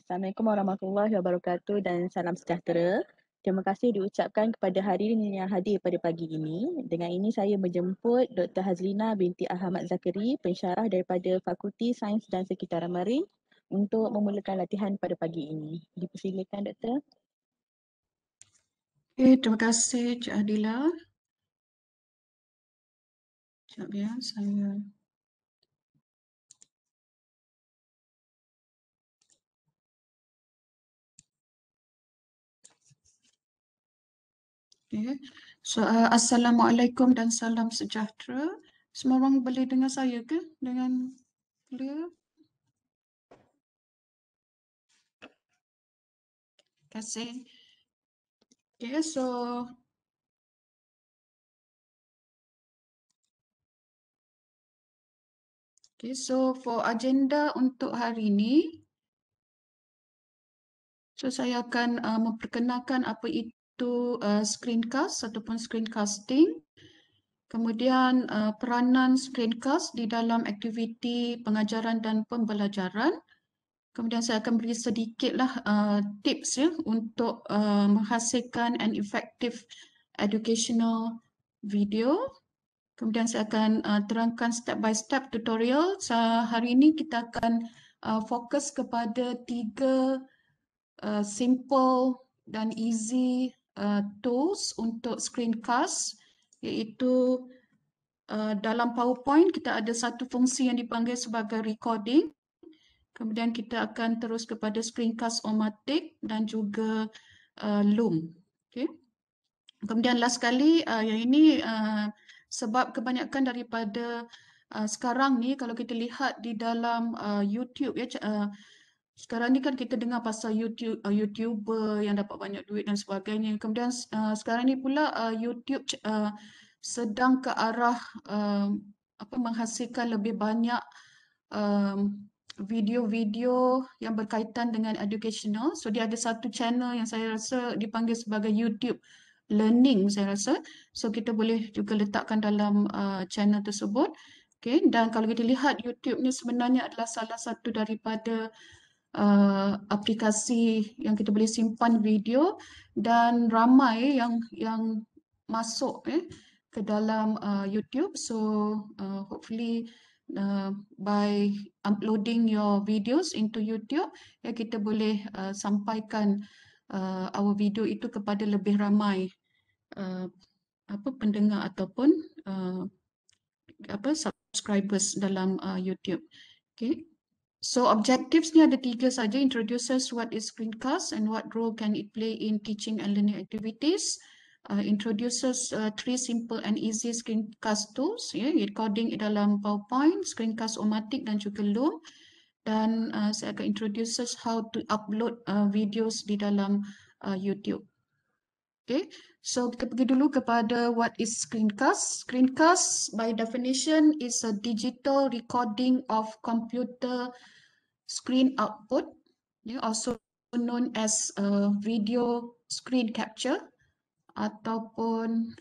Assalamualaikum warahmatullahi wabarakatuh dan salam sejahtera. Terima kasih diucapkan kepada hari ini yang hadir pada pagi ini. Dengan ini saya menjemput Dr. Hazlina binti Ahmad Zakari, pensyarah daripada Fakulti Sains dan Sekitaran Marin untuk memulakan latihan pada pagi ini. Dipersilakan Doktor. Okay, terima kasih Cik Adila. Sekejap ya, saya Okay. Ya. So, uh, Assalamualaikum dan salam sejahtera. Semua orang boleh dengar saya ke? Dengan clear? kasih. Okay, ya, so... Okay, so for agenda untuk hari ini, so saya akan uh, memperkenalkan apa itu satu uh, screencast ataupun screencasting. Kemudian uh, peranan screencast di dalam aktiviti pengajaran dan pembelajaran. Kemudian saya akan beri sedikitlah uh, tips ya untuk uh, menghasilkan an effective educational video. Kemudian saya akan uh, terangkan step by step tutorial. So, hari ini kita akan uh, fokus kepada tiga uh, simple dan easy uh, tools untuk screencast iaitu uh, dalam PowerPoint kita ada satu fungsi yang dipanggil sebagai recording. Kemudian kita akan terus kepada screencast omatic dan juga uh, loom. Okay. Kemudian last sekali uh, yang ini uh, sebab kebanyakan daripada uh, sekarang ni kalau kita lihat di dalam uh, YouTube ya uh, sekarang ni kan kita dengar pasal YouTube uh, YouTuber yang dapat banyak duit dan sebagainya. Kemudian uh, sekarang ni pula uh, YouTube uh, sedang ke arah um, apa menghasilkan lebih banyak um, video-video yang berkaitan dengan educational. So dia ada satu channel yang saya rasa dipanggil sebagai YouTube Learning saya rasa. So kita boleh juga letakkan dalam uh, channel tersebut. Okay. Dan kalau kita lihat YouTube ni sebenarnya adalah salah satu daripada uh, aplikasi yang kita boleh simpan video dan ramai yang yang masuk eh, ke dalam uh, YouTube. So uh, hopefully uh, by uploading your videos into YouTube, ya, kita boleh uh, sampaikan uh, our video itu kepada lebih ramai uh, apa pendengar ataupun uh, apa subscribers dalam uh, YouTube. Okay. So objectives ni ada tiga saja. Introduces what is screencast and what role can it play in teaching and learning activities. Uh, introduces uh, three simple and easy screencast tools. Ya, yeah, recording dalam PowerPoint, screencast omatic dan juga Loom. Dan uh, saya akan introduces how to upload uh, videos di dalam uh, YouTube. Okay, so kita pergi dulu kepada what is screencast. Screencast by definition is a digital recording of computer screen output, yeah, also known as a video screen capture ataupun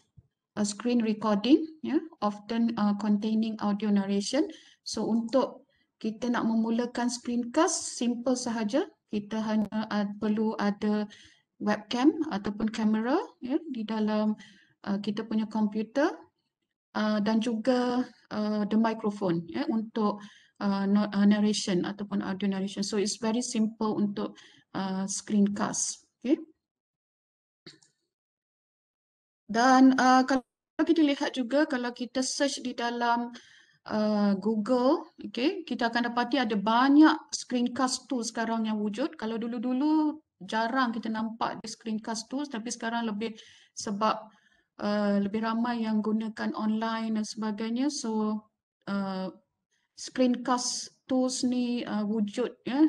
a screen recording, yeah, often uh, containing audio narration. So untuk kita nak memulakan screencast, simple sahaja, kita hanya uh, perlu ada webcam ataupun kamera ya, di dalam uh, kita punya komputer uh, dan juga uh, the microphone ya, untuk uh, uh narration ataupun audio narration. So it's very simple untuk uh, screencast. Okay. Dan uh, kalau kita lihat juga kalau kita search di dalam uh, Google, okay, kita akan dapati ada banyak screencast tu sekarang yang wujud. Kalau dulu-dulu jarang kita nampak di screencast tools tapi sekarang lebih sebab uh, lebih ramai yang gunakan online dan sebagainya so uh, eh, screencast tools ni uh, wujud ya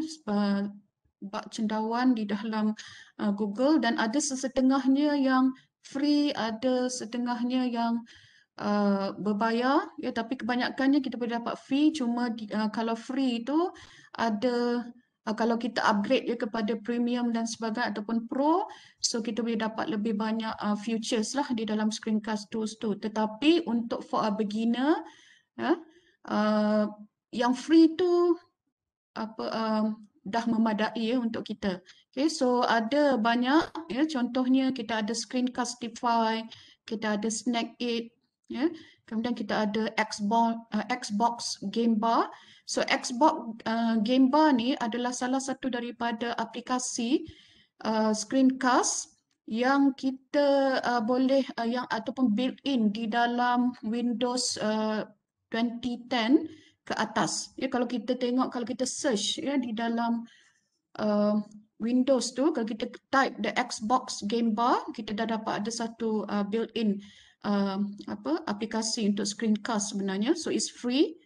bak cendawan di dalam uh, Google dan ada sesetengahnya yang free ada setengahnya yang Uh, berbayar ya tapi kebanyakannya kita boleh dapat free. cuma uh, kalau free itu ada uh, kalau kita upgrade dia kepada premium dan sebagainya ataupun pro so kita boleh dapat lebih banyak uh, ah, features lah di dalam screencast tools tu tetapi untuk for a beginner uh, uh, yang free tu apa uh, dah memadai ya untuk kita okay, so ada banyak ya contohnya kita ada screencastify kita ada snack it ya. Kemudian kita ada Xbox uh, Xbox Game Bar. So Xbox uh, Game Bar ni adalah salah satu daripada aplikasi uh, screencast yang kita uh, boleh uh, yang ataupun built in di dalam Windows uh, 2010 ke atas. Ya kalau kita tengok kalau kita search ya di dalam uh, Windows tu kalau kita type the Xbox Game Bar kita dah dapat ada satu uh, built in uh, uh, apa aplikasi untuk screencast sebenarnya. So it's free.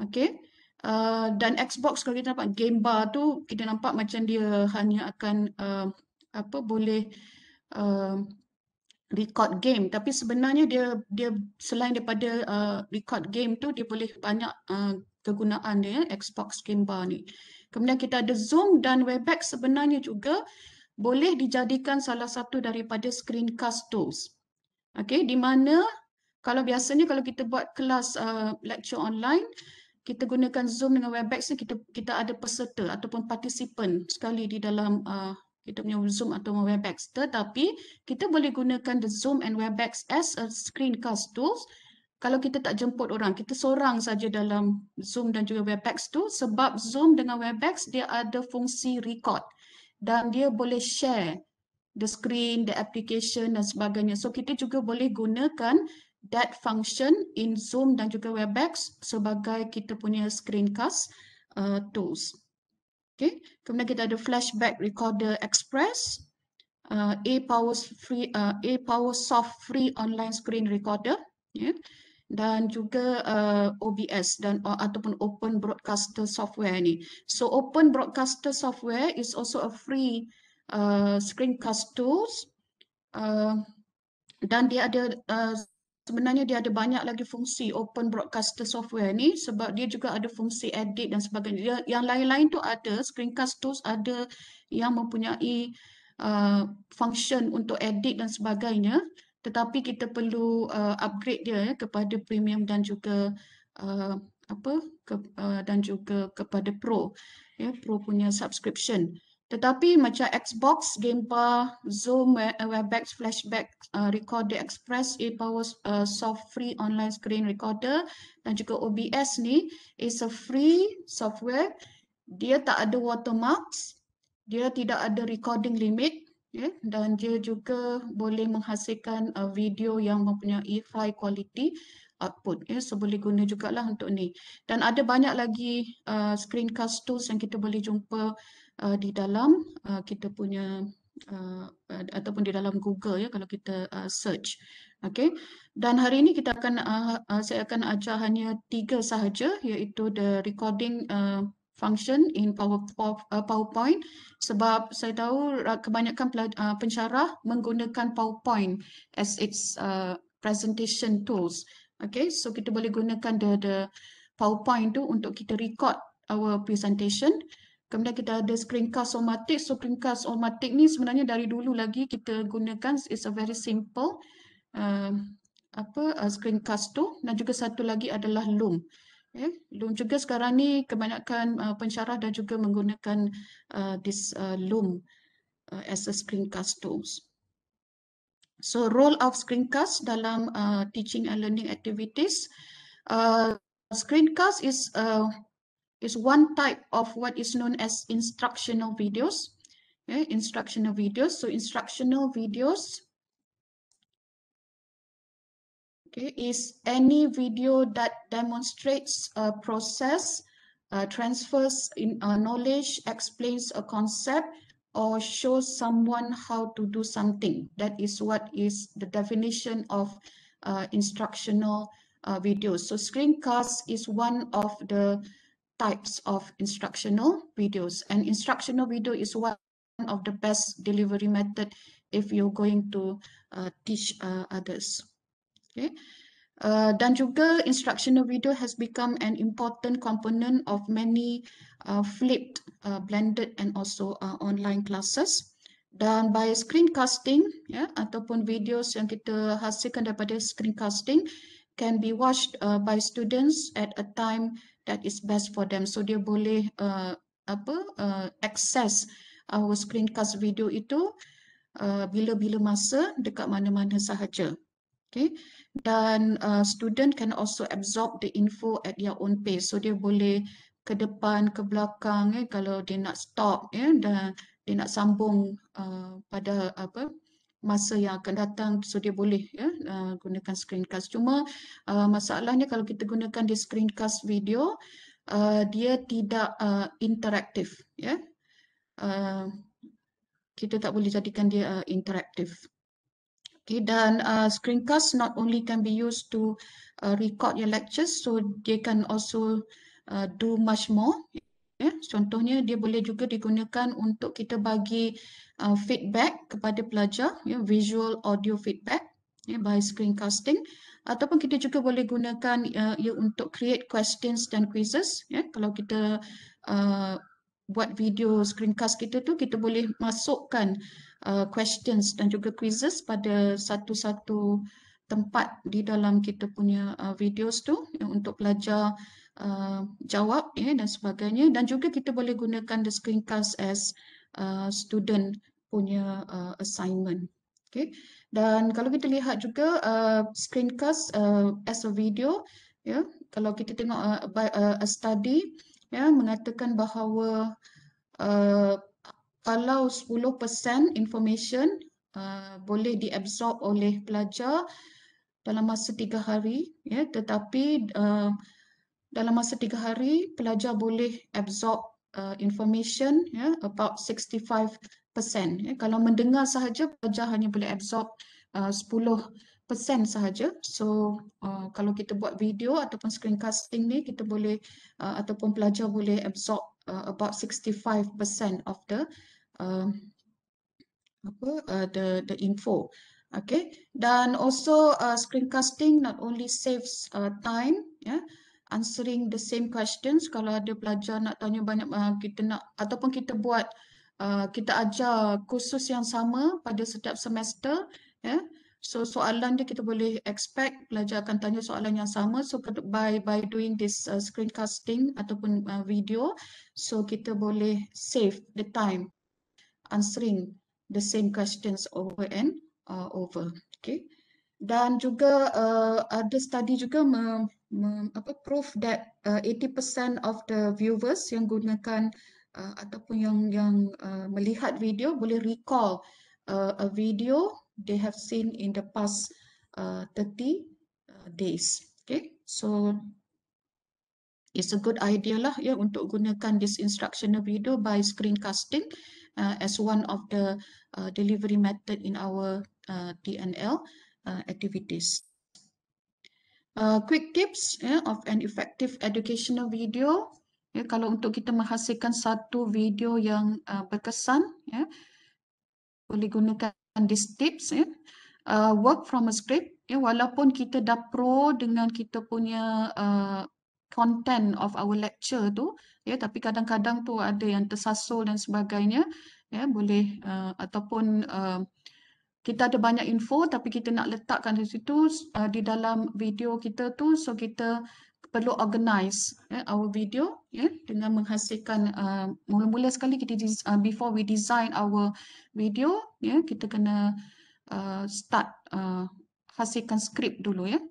Okay. Uh, dan Xbox kalau kita nampak game bar tu kita nampak macam dia hanya akan uh, apa boleh uh, record game tapi sebenarnya dia dia selain daripada uh, record game tu dia boleh banyak uh, kegunaan dia ya, Xbox game bar ni. Kemudian kita ada Zoom dan Webex sebenarnya juga boleh dijadikan salah satu daripada screencast tools. Okay, di mana kalau biasanya kalau kita buat kelas uh, lecture online, kita gunakan Zoom dengan Webex ni kita kita ada peserta ataupun participant sekali di dalam uh, kita punya Zoom atau Webex. Tetapi kita boleh gunakan the Zoom and Webex as a screencast tools kalau kita tak jemput orang, kita seorang saja dalam Zoom dan juga Webex tu sebab Zoom dengan Webex dia ada fungsi record dan dia boleh share the screen, the application dan sebagainya. So kita juga boleh gunakan that function in Zoom dan juga Webex sebagai kita punya screencast uh, tools. Okay. Kemudian kita ada Flashback Recorder Express, uh, A Power Free, uh, A Power Soft Free Online Screen Recorder, yeah. dan juga uh, OBS dan uh, ataupun Open Broadcaster Software ni. So Open Broadcaster Software is also a free uh, screencast tools uh, dan dia ada uh, sebenarnya dia ada banyak lagi fungsi open broadcaster software ni sebab dia juga ada fungsi edit dan sebagainya yang, yang lain-lain tu ada screencast tools ada yang mempunyai uh, function untuk edit dan sebagainya tetapi kita perlu uh, upgrade dia ya, kepada premium dan juga uh, apa ke, uh, dan juga kepada pro ya pro punya subscription uh, tetapi macam Xbox, Gamepa, Zoom, uh, Webex, Flashback, uh, Recorder Express, EPower, uh, Soft Free Online Screen Recorder dan juga OBS ni is a free software. Dia tak ada watermarks, dia tidak ada recording limit okay? Ya, dan dia juga boleh menghasilkan uh, video yang mempunyai high quality output. Okay? Ya, so boleh guna jugalah untuk ni. Dan ada banyak lagi uh, screencast tools yang kita boleh jumpa uh, di dalam uh, kita punya uh, ataupun di dalam Google ya kalau kita uh, search. Okey. Dan hari ini kita akan uh, uh, saya akan ajar hanya tiga sahaja iaitu the recording uh, function in uh, PowerPoint sebab saya tahu kebanyakan uh, pensyarah menggunakan PowerPoint as its uh, presentation tools. Okay, so kita boleh gunakan the, the PowerPoint tu untuk kita record our presentation. Uh, Kemudian kita ada screencast somatic. So screencast somatic ni sebenarnya dari dulu lagi kita gunakan. It's a very simple uh, apa uh, screencast tu. Dan juga satu lagi adalah loom. Yeah. Loom juga sekarang ni kebanyakan uh, pensyarah dan juga menggunakan uh, this uh, loom uh, as a screencast tools. So role of screencast dalam uh, teaching and learning activities. Uh, screencast is uh, is one type of what is known as instructional videos. Okay, instructional videos. So instructional videos okay, is any video that demonstrates a process, uh, transfers in uh, knowledge, explains a concept, or shows someone how to do something. That is what is the definition of uh, instructional uh, videos. So screencast is one of the types of instructional videos. And instructional video is one of the best delivery method if you're going to uh, teach uh, others. Okay. Uh, dan juga instructional video has become an important component of many uh, flipped, uh, blended and also uh, online classes. Dan by screencasting yeah, ataupun videos yang kita hasilkan daripada screencasting can be watched by students at a time that is best for them. So dia boleh uh, apa uh, access our screencast video itu uh, bila-bila uh, masa dekat mana-mana sahaja. Okay. Dan uh, student can also absorb the info at their own pace. So dia boleh ke depan, ke belakang eh, kalau dia nak stop eh, dan dia nak sambung uh, pada apa masa yang akan datang so dia boleh ya uh, gunakan screencast cuma uh, masalahnya kalau kita gunakan di screencast video uh, dia tidak uh, interaktif ya uh, kita tak boleh jadikan dia uh, interaktif okay, dan uh, screencast not only can be used to uh, record your lectures so they can also uh, do much more Ya, contohnya dia boleh juga digunakan untuk kita bagi uh, feedback kepada pelajar, ya, visual audio feedback ya, by screencasting. Ataupun kita juga boleh gunakan uh, ia untuk create questions dan quizzes. Ya. Kalau kita uh, buat video screencast kita tu, kita boleh masukkan uh, questions dan juga quizzes pada satu-satu tempat di dalam kita punya uh, videos tu ya, untuk pelajar uh, uh, jawab ya dan sebagainya dan juga kita boleh gunakan the screencast as uh, student punya uh, assignment okey dan kalau kita lihat juga uh, screencast uh, as a video ya yeah. kalau kita tengok uh, a study ya yeah, mengatakan bahawa uh, kalau 10% information uh, boleh diabsorb oleh pelajar dalam masa tiga hari ya yeah, tetapi uh, dalam masa tiga hari pelajar boleh absorb uh, information ya yeah, about 65% ya yeah. kalau mendengar sahaja pelajar hanya boleh absorb uh, 10% sahaja so uh, kalau kita buat video ataupun screencasting ni kita boleh uh, ataupun pelajar boleh absorb uh, about 65% of the uh, apa uh, the the info okay dan also uh, screencasting not only saves uh, time ya yeah, answering the same questions kalau ada pelajar nak tanya banyak uh, kita nak ataupun kita buat uh, kita ajar kursus yang sama pada setiap semester ya yeah. so soalan dia kita boleh expect pelajar akan tanya soalan yang sama so by by doing this uh, screencasting ataupun uh, video so kita boleh save the time answering the same questions over and uh, over okay dan juga uh, ada study juga me- apa proof that uh, 80% of the viewers yang gunakan uh, ataupun yang yang uh, melihat video boleh recall uh, a video they have seen in the past uh, 30 uh, days okay so it's a good idea lah ya untuk gunakan this instructional video by screencasting uh, as one of the uh, delivery method in our uh, TNL uh, activities quick tips yeah, of an effective educational video. Yeah, kalau untuk kita menghasilkan satu video yang uh, berkesan, yeah, boleh gunakan these tips. Yeah. Uh, work from a script. Yeah, walaupun kita dah pro dengan kita punya uh, content of our lecture tu, yeah, tapi kadang-kadang tu ada yang tersasul dan sebagainya. Yeah, boleh uh, ataupun uh, kita ada banyak info tapi kita nak letakkan di situ uh, di dalam video kita tu so kita perlu organize eh, our video yeah, dengan menghasilkan eh, mula-mula uh, sekali kita uh, before we design our video yeah, kita kena uh, start uh, hasilkan skrip dulu ya yeah.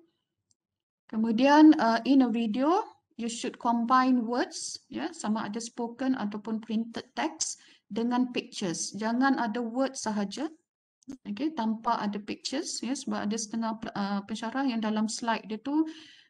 kemudian uh, in a video you should combine words yeah, sama ada spoken ataupun printed text dengan pictures jangan ada word sahaja okay, tanpa ada pictures ya sebab ada setengah uh, pensyarah yang dalam slide dia tu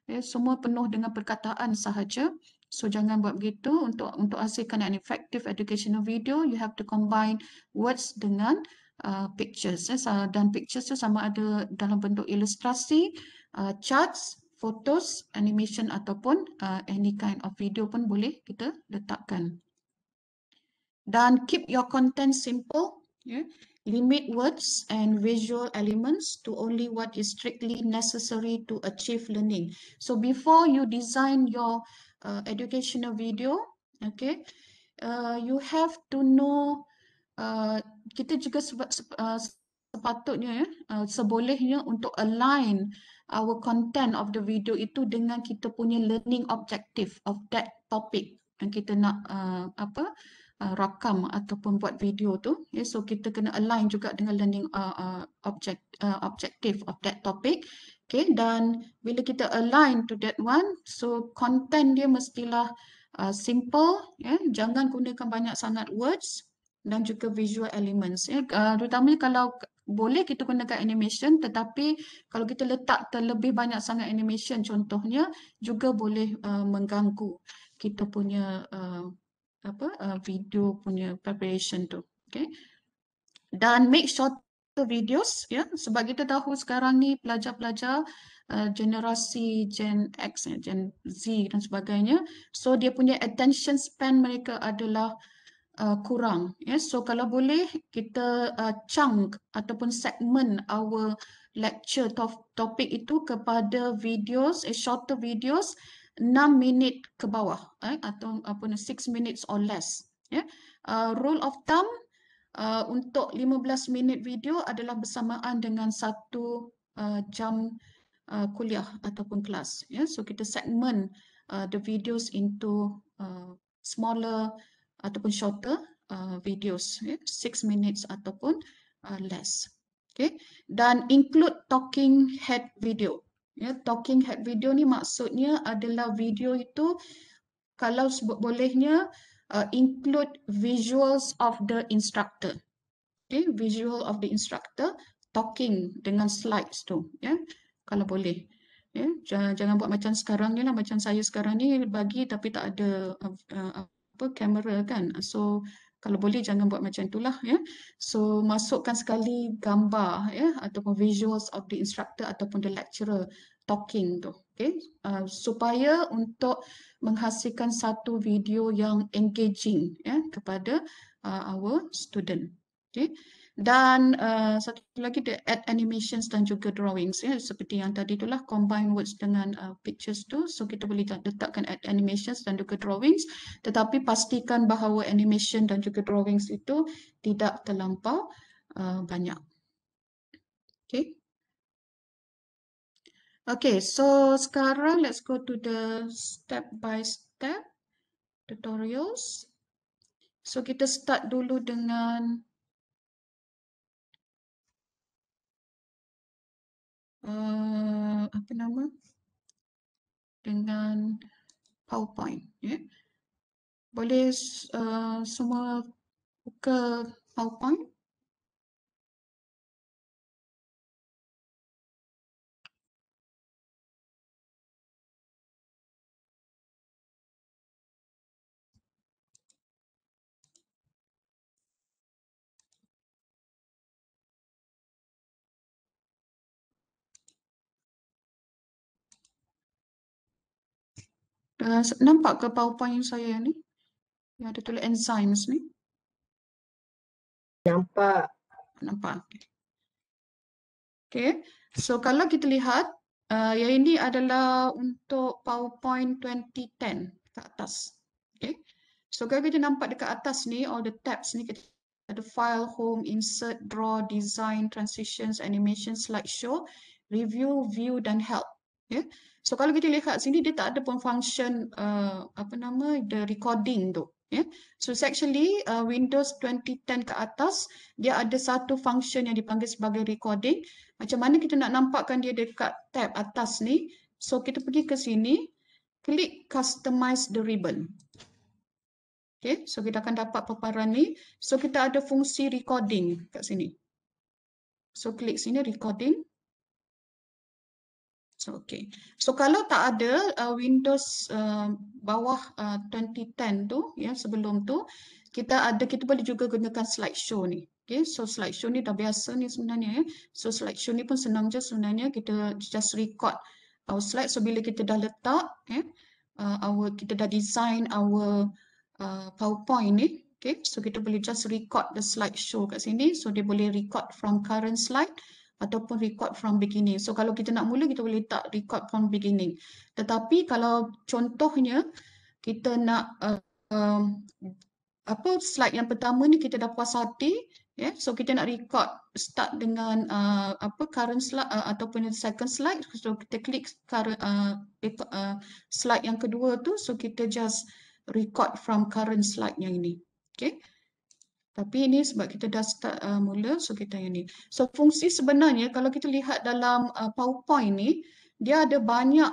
ya semua penuh dengan perkataan sahaja so jangan buat begitu untuk untuk hasilkan an effective educational video you have to combine words dengan uh, pictures ya dan pictures tu sama ada dalam bentuk ilustrasi uh, charts photos animation ataupun uh, any kind of video pun boleh kita letakkan dan keep your content simple ya yeah limit words and visual elements to only what is strictly necessary to achieve learning. So before you design your uh, educational video, okay, uh, you have to know, uh, kita juga uh, sepatutnya, uh, sebolehnya untuk align our content of the video itu dengan kita punya learning objective of that topic yang kita nak uh, apa, uh, uh, rakam ataupun buat video tu. Yeah, so kita kena align juga dengan learning uh, uh, object uh, objective of that topic. Okay, dan bila kita align to that one, so content dia mestilah uh, simple. Yeah, jangan gunakan banyak sangat words dan juga visual elements. Yeah, uh, terutamanya kalau boleh kita gunakan animation tetapi kalau kita letak terlebih banyak sangat animation contohnya juga boleh uh, mengganggu kita punya uh, apa uh, video punya preparation tu okey dan make shorter videos ya yeah? sebab kita tahu sekarang ni pelajar-pelajar Uh, generasi Gen X, eh, Gen Z dan sebagainya. So dia punya attention span mereka adalah uh, kurang. Yeah? So kalau boleh kita uh, chunk ataupun segment our lecture topik itu kepada videos, uh, shorter videos 6 minit ke bawah eh, atau apa ni 6 minutes or less ya yeah. uh, rule of thumb uh, untuk 15 minit video adalah bersamaan dengan satu uh, jam uh, kuliah ataupun kelas ya yeah. so kita segment uh, the videos into uh, smaller ataupun shorter uh, videos ya yeah. 6 minutes ataupun uh, less okay dan include talking head video Ya, talking head video ni maksudnya adalah video itu kalau bolehnya uh, include visuals of the instructor. Okay, visual of the instructor talking dengan slides tu. Ya, kalau boleh. Ya, jangan, jangan buat macam sekarang ni lah, macam saya sekarang ni bagi tapi tak ada uh, uh, apa kamera kan. So kalau boleh jangan buat macam itulah ya so masukkan sekali gambar ya ataupun visuals of the instructor ataupun the lecturer talking tu okey uh, ah, supaya untuk menghasilkan satu video yang engaging ya kepada uh, our student okey dan uh, satu lagi dia add animations dan juga drawings ya seperti yang tadi itulah combine words dengan uh, pictures tu so kita boleh letakkan add animations dan juga drawings tetapi pastikan bahawa animation dan juga drawings itu tidak terlampau uh, banyak okey okey so sekarang let's go to the step by step tutorials so kita start dulu dengan uh, apa nama dengan PowerPoint. Yeah. Boleh uh, semua buka PowerPoint. Eh, nampak ke PowerPoint yang saya ni? Yang ada tulis enzymes ni? Nampak. Nampak. Okay. So kalau kita lihat, uh, yang ini adalah untuk PowerPoint 2010 ke atas. Okay. So kalau kita nampak dekat atas ni, all the tabs ni, kita ada file, home, insert, draw, design, transitions, animation, slideshow, review, view dan help yeah. so kalau kita lihat sini dia tak ada pun function uh, apa nama the recording tu yeah. so actually uh, windows 2010 ke atas dia ada satu function yang dipanggil sebagai recording macam mana kita nak nampakkan dia dekat tab atas ni so kita pergi ke sini klik customize the ribbon Okay, so kita akan dapat paparan ni. So kita ada fungsi recording kat sini. So klik sini recording. Okay. So kalau tak ada uh, Windows uh, bawah uh, 2010 tu, ya yeah, sebelum tu, kita ada kita boleh juga gunakan slideshow ni. Okay. So slideshow ni dah biasa ni sebenarnya. Yeah. So slideshow ni pun senang je sebenarnya. Kita just record our slide. So bila kita dah letak, yeah, uh, our kita dah design our uh, PowerPoint ni. Okay. So kita boleh just record the slideshow kat sini. So dia boleh record from current slide ataupun record from beginning. So kalau kita nak mula kita boleh tak record from beginning. Tetapi kalau contohnya kita nak uh, um, apa slide yang pertama ni kita dah puas hati yeah? so kita nak record start dengan uh, apa current slide uh, ataupun second slide so kita klik current, uh, uh, slide yang kedua tu so kita just record from current slide yang ini okay? Tapi ini sebab kita dah start uh, mula, so kita yang ni. So fungsi sebenarnya kalau kita lihat dalam uh, PowerPoint ni, dia ada banyak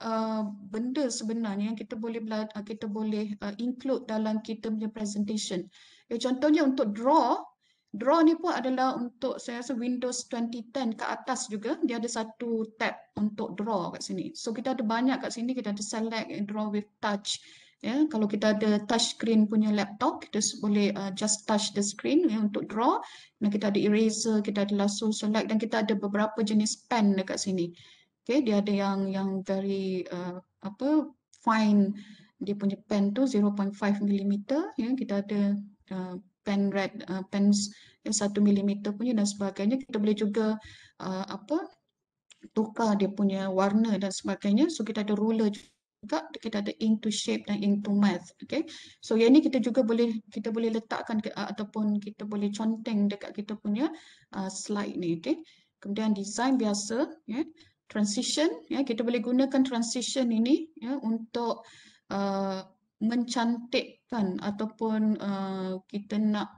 uh, benda sebenarnya yang kita boleh uh, kita boleh uh, include dalam kita punya presentation. Ya, contohnya untuk draw, draw ni pun adalah untuk saya rasa Windows 2010 ke atas juga, dia ada satu tab untuk draw kat sini. So kita ada banyak kat sini, kita ada select and draw with touch. Ya, kalau kita ada touch screen punya laptop, kita boleh uh, just touch the screen ya, untuk draw. Dan kita ada eraser, kita ada lasso select dan kita ada beberapa jenis pen dekat sini. Okay, dia ada yang yang very uh, apa fine dia punya pen tu 0.5 mm. Ya, kita ada uh, pen red uh, pens yang 1 mm punya dan sebagainya. Kita boleh juga uh, apa tukar dia punya warna dan sebagainya. So kita ada ruler juga juga kita ada into shape dan into math okey so yang ni kita juga boleh kita boleh letakkan ke, ah, ataupun kita boleh conteng dekat kita punya uh, slide ni okey kemudian design biasa ya yeah. transition ya yeah. kita boleh gunakan transition ini ya yeah, untuk uh, mencantikkan ataupun uh, kita nak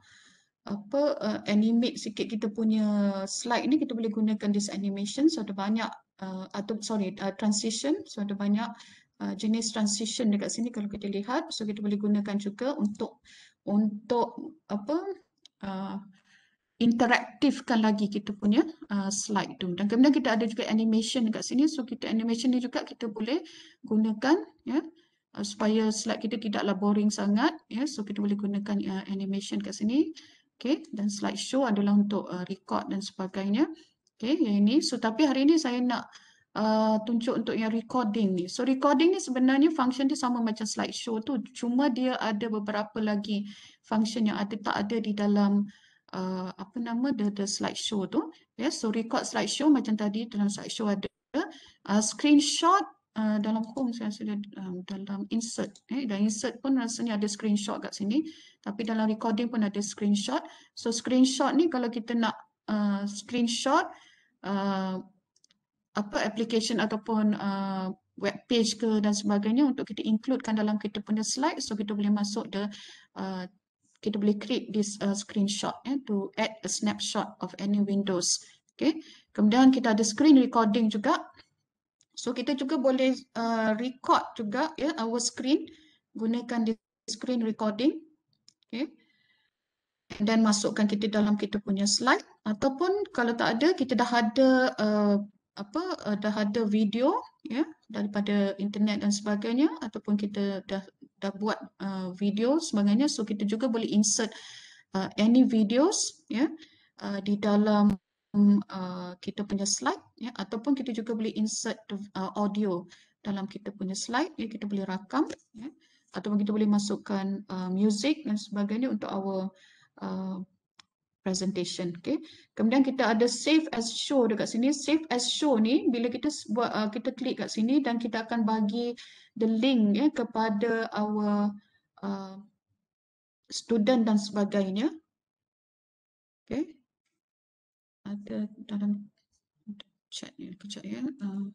apa uh, animate sikit kita punya slide ni kita boleh gunakan this animation so ada banyak uh, atau sorry uh, transition so ada banyak uh, jenis transition dekat sini kalau kita lihat so kita boleh gunakan juga untuk untuk apa uh, interaktifkan lagi kita punya uh, slide tu dan kemudian kita ada juga animation dekat sini so kita animation ni juga kita boleh gunakan ya yeah, uh, supaya slide kita tidaklah boring sangat ya yeah, so kita boleh gunakan uh, animation kat sini okey dan slide show adalah untuk uh, record dan sebagainya okey yang ini so tapi hari ini saya nak uh, Uh, tunjuk untuk yang recording ni. So recording ni sebenarnya function dia sama macam slide show tu. Cuma dia ada beberapa lagi function yang ada tak ada di dalam uh, apa nama the, the show tu. Yeah, so record slide show macam tadi dalam slide show ada. Uh, screenshot uh, dalam home saya sudah um, dalam insert. Eh, dan insert pun rasanya ada screenshot kat sini. Tapi dalam recording pun ada screenshot. So screenshot ni kalau kita nak uh, screenshot uh, apa application ataupun uh, web page ke dan sebagainya untuk kita includekan dalam kita punya slide so kita boleh masuk the uh, kita boleh create this uh, screenshot eh, to add a snapshot of any windows okay kemudian kita ada screen recording juga so kita juga boleh uh, record juga ya yeah, our screen gunakan di screen recording okay dan masukkan kita dalam kita punya slide ataupun kalau tak ada kita dah ada uh, apa uh, dah ada video ya yeah, daripada internet dan sebagainya ataupun kita dah dah buat uh, video sebagainya so kita juga boleh insert uh, any videos ya yeah, uh, di dalam um, uh, kita punya slide ya yeah, ataupun kita juga boleh insert the, uh, audio dalam kita punya slide ya yeah, kita boleh rakam ya yeah, ataupun kita boleh masukkan uh, music dan sebagainya untuk our uh, presentation. Okay. Kemudian kita ada save as show dekat sini. Save as show ni bila kita buat, uh, kita klik kat sini dan kita akan bagi the link ya, kepada our uh, student dan sebagainya. Okay. Ada dalam chat ni. Kejap ya. Uh.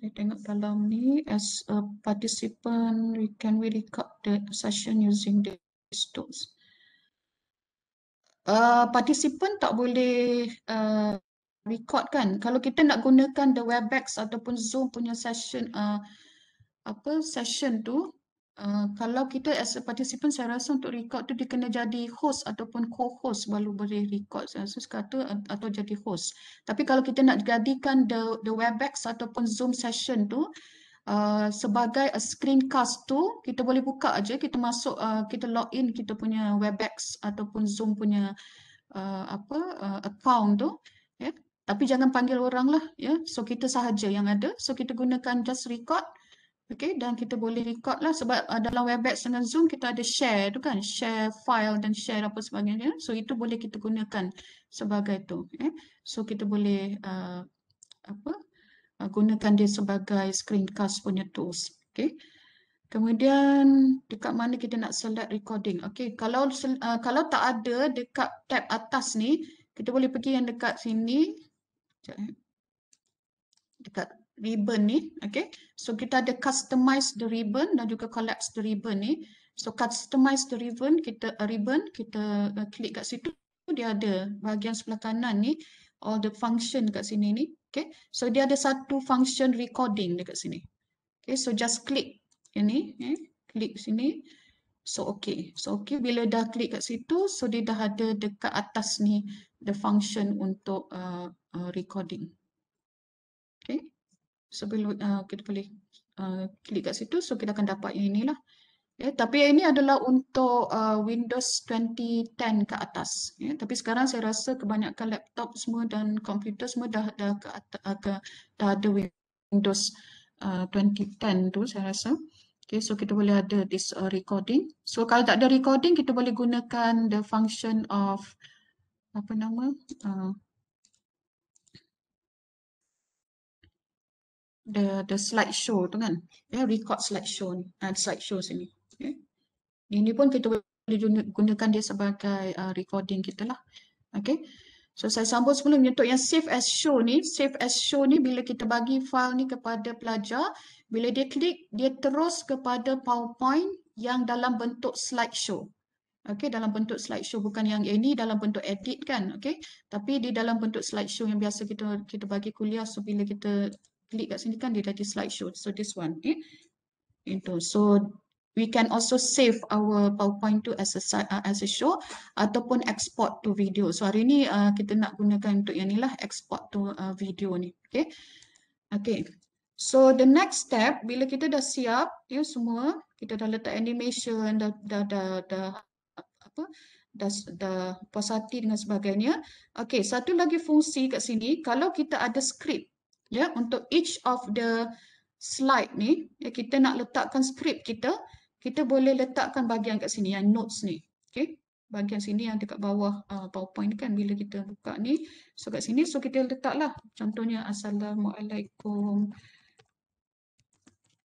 saya tengok dalam ni as a participant we can we record the session using the tools Uh, participant tak boleh uh, record kan kalau kita nak gunakan the webex ataupun zoom punya session uh, apa session tu Eh, kalau kita as a participant saya rasa untuk record tu dia kena jadi host ataupun co-host baru boleh record so, kata atau jadi host tapi kalau kita nak jadikan the the webex ataupun zoom session tu uh, sebagai a screencast tu kita boleh buka aja kita masuk uh, kita in kita punya webex ataupun zoom punya uh, apa uh, account tu yeah. tapi jangan panggil orang lah ya yeah. so kita sahaja yang ada so kita gunakan just record Okay, dan kita boleh record lah sebab uh, dalam Webex dengan Zoom kita ada share tu kan, share file dan share apa sebagainya. So itu boleh kita gunakan sebagai tu. Eh? So kita boleh uh, apa uh, gunakan dia sebagai screencast punya tools. Okay. Kemudian dekat mana kita nak select recording. Okay, kalau uh, kalau tak ada dekat tab atas ni, kita boleh pergi yang dekat sini. Sekejap, eh. Dekat ribbon ni okay so kita ada customize the ribbon dan juga collapse the ribbon ni so customize the ribbon kita uh, ribbon kita uh, klik kat situ dia ada bahagian sebelah kanan ni all the function kat sini ni okay so dia ada satu function recording dekat sini okay so just click ini eh klik sini so okay so okay bila dah klik kat situ so dia dah ada dekat atas ni the function untuk uh, uh, recording okay sebelum uh, kita boleh uh, klik kat situ so kita akan dapat yang inilah ya yeah, tapi ini adalah untuk uh, Windows 2010 ke atas ya yeah, tapi sekarang saya rasa kebanyakan laptop semua dan komputer semua dah dah ke atas, uh, ke dah ada Windows uh, 2010 tu saya rasa okey so kita boleh ada this uh, recording so kalau tak ada recording kita boleh gunakan the function of apa nama uh, the the slide show tu kan yeah, record slide show ni uh, ah, slide show sini okay. ini pun kita boleh gunakan dia sebagai uh, recording kita lah okay. so saya sambung sebelum untuk yang save as show ni save as show ni bila kita bagi file ni kepada pelajar bila dia klik dia terus kepada powerpoint yang dalam bentuk slide show Okey dalam bentuk slide show bukan yang ini dalam bentuk edit kan okey tapi di dalam bentuk slide show yang biasa kita kita bagi kuliah so bila kita klik kat sini kan dia dah di show. So this one. Okay. Eh? Itu. So we can also save our PowerPoint to as a uh, as a show ataupun export to video. So hari ni uh, kita nak gunakan untuk yang inilah export to uh, video ni. Okay. Okay. So the next step bila kita dah siap ni ya, semua kita dah letak animation dah dah dah, dah apa dah, dah puas dengan sebagainya. Okey, satu lagi fungsi kat sini kalau kita ada skrip ya untuk each of the slide ni ya kita nak letakkan skrip kita kita boleh letakkan bahagian kat sini yang notes ni okey bahagian sini yang dekat bawah uh, powerpoint kan bila kita buka ni so kat sini so kita letaklah contohnya assalamualaikum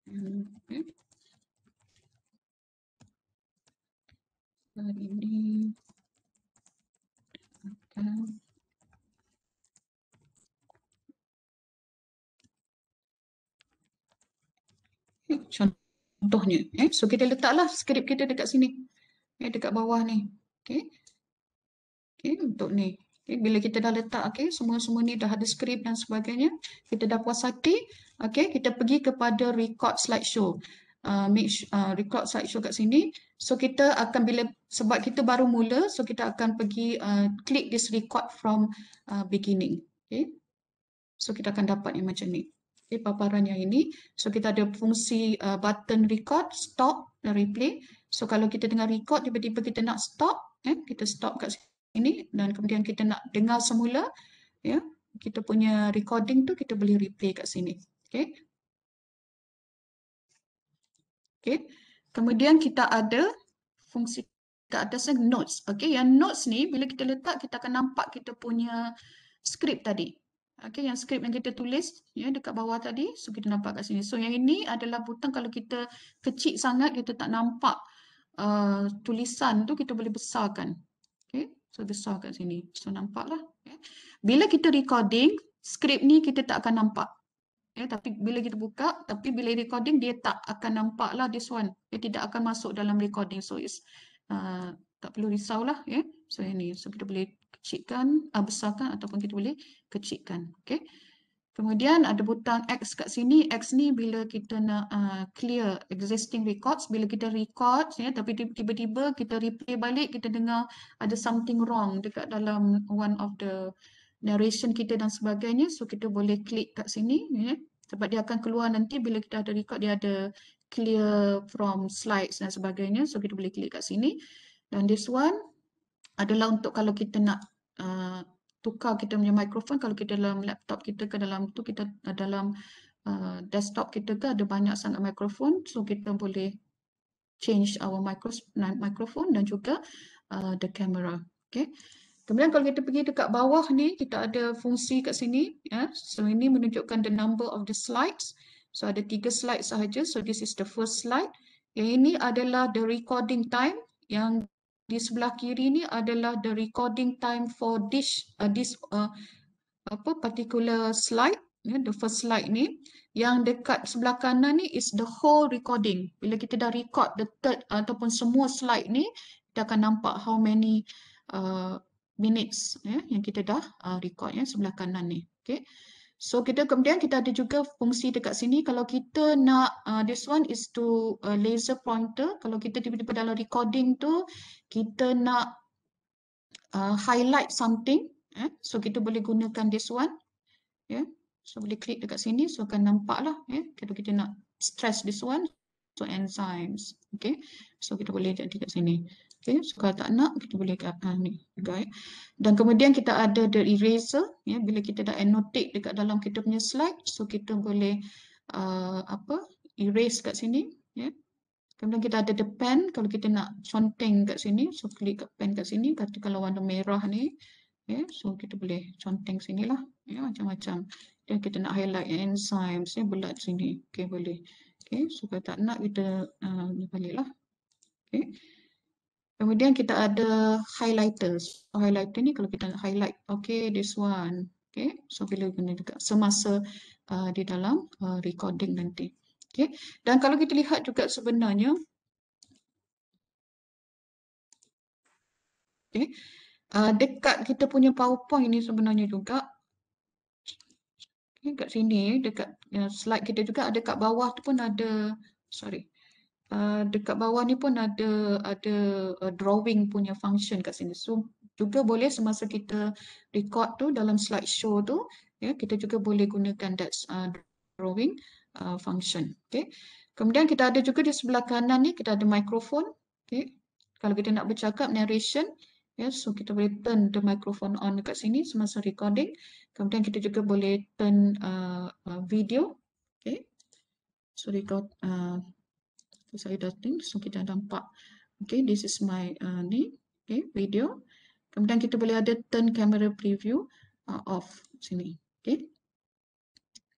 hmm, okey hari ini akan Contohnya, eh? so kita letaklah skrip kita dekat sini, eh? dekat bawah ni. Okay. Okay, untuk ni. Okay, bila kita dah letak okay, semua-semua ni dah ada skrip dan sebagainya, kita dah puas hati, okay, kita pergi kepada record slideshow. Uh, uh, record slideshow kat sini. So kita akan bila, sebab kita baru mula, so kita akan pergi uh, this record from uh, beginning. Okay. So kita akan dapat yang macam ni okay, paparan ini. So kita ada fungsi uh, button record, stop dan replay. So kalau kita tengah record, tiba-tiba kita nak stop. Eh? Kita stop kat sini dan kemudian kita nak dengar semula. Yeah? Kita punya recording tu kita boleh replay kat sini. Okay. Okay. Kemudian kita ada fungsi kat atasnya notes. Okay. Yang notes ni bila kita letak kita akan nampak kita punya skrip tadi. Okay, yang skrip yang kita tulis ya dekat bawah tadi. So kita nampak kat sini. So yang ini adalah butang kalau kita kecil sangat kita tak nampak uh, tulisan tu kita boleh besarkan. Okay, so besar kat sini. So nampaklah. Okay. Ya. Bila kita recording, skrip ni kita tak akan nampak. Ya, tapi bila kita buka, tapi bila recording dia tak akan nampak lah this one. Dia tidak akan masuk dalam recording. So it's uh, tak perlu risaulah. Ya. So ini, so kita boleh kecilkan, uh, besarkan ataupun kita boleh kecilkan. Okay. Kemudian ada butang X kat sini. X ni bila kita nak uh, clear existing records, bila kita record ya, tapi tiba-tiba kita replay balik, kita dengar ada something wrong dekat dalam one of the narration kita dan sebagainya. So kita boleh klik kat sini. Ya. Sebab dia akan keluar nanti bila kita ada record, dia ada clear from slides dan sebagainya. So kita boleh klik kat sini. Dan this one adalah untuk kalau kita nak Uh, tukar kita punya mikrofon kalau kita dalam laptop kita ke dalam tu kita uh, dalam uh, desktop kita ke ada banyak sangat mikrofon so kita boleh change our micro microphone dan juga uh, the camera okey kemudian kalau kita pergi dekat bawah ni kita ada fungsi kat sini ya yeah. so ini menunjukkan the number of the slides so ada tiga slide sahaja so this is the first slide yang ini adalah the recording time yang di sebelah kiri ni adalah the recording time for this uh, this uh, apa particular slide yeah, the first slide ni yang dekat sebelah kanan ni is the whole recording bila kita dah record the third ataupun semua slide ni kita akan nampak how many uh, minutes ya yeah, yang kita dah uh, record ya yeah, sebelah kanan ni okey So kita kemudian kita ada juga fungsi dekat sini kalau kita nak uh, this one is to uh, laser pointer kalau kita di tiba dalam recording tu kita nak uh, highlight something eh? so kita boleh gunakan this one yeah? so boleh klik dekat sini so akan nampak lah yeah? kalau kita nak stress this one so enzymes okay so kita boleh jadi dekat sini okey suka tak nak kita boleh kat uh, ni okay. Eh. dan kemudian kita ada the eraser ya bila kita dah annotate dekat dalam kita punya slide so kita boleh uh, apa erase kat sini ya kemudian kita ada the pen kalau kita nak conteng kat sini so klik kat pen kat sini kata kalau warna merah ni ya so kita boleh conteng sinilah ya macam-macam dan kita nak highlight enzymes ya bulat sini okey boleh okey so kalau tak nak kita uh, ah, baliklah okey Kemudian kita ada highlighters. So, highlighter ni kalau kita highlight, okay, this one. Okay, so bila guna semasa uh, di dalam uh, recording nanti. Okay, dan kalau kita lihat juga sebenarnya, okay, uh, dekat kita punya PowerPoint ini sebenarnya juga, okay, kat sini, dekat uh, slide kita juga, ada dekat bawah tu pun ada, sorry, Ah, dekat bawah ni pun ada ada uh, drawing punya function kat sini. So juga boleh semasa kita record tu dalam slide show tu, ya, kita juga boleh gunakan that uh, drawing uh, function. Okay. Kemudian kita ada juga di sebelah kanan ni, kita ada microphone. Okay. Kalau kita nak bercakap, narration. Yeah, so kita boleh turn the microphone on dekat sini semasa recording. Kemudian kita juga boleh turn uh, uh video. Okay. So record, uh, saya dah link so kita nampak okay this is my uh, ni okay video kemudian kita boleh ada turn camera preview uh, off sini okay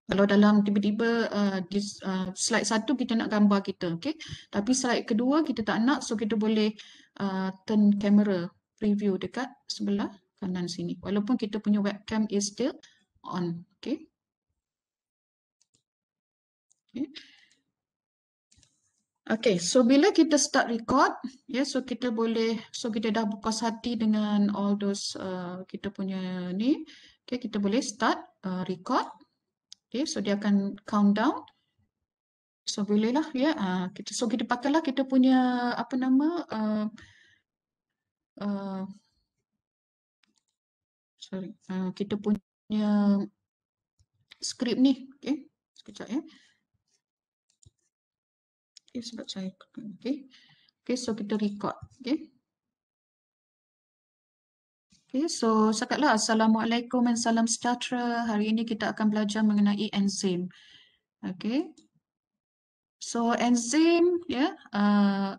kalau dalam tiba-tiba uh, uh, slide satu kita nak gambar kita okay tapi slide kedua kita tak nak so kita boleh uh, turn camera preview dekat sebelah kanan sini walaupun kita punya webcam is still on okay okay Okay, so bila kita start record, yeah, so kita boleh, so kita dah buka hati dengan all those uh, kita punya ni. Okay, kita boleh start uh, record. Okay, so dia akan countdown. So bolehlah ya. Yeah, uh, kita, so kita pakailah kita punya apa nama? Uh, uh, sorry, uh, kita punya skrip ni. Okay, sekejap ya. Yeah. Okay, sebab saya okay. Okay, so kita record. Okay. Okay, so cakaplah Assalamualaikum dan Salam Sejahtera. Hari ini kita akan belajar mengenai enzim. Okay. So enzim, ya, yeah, uh,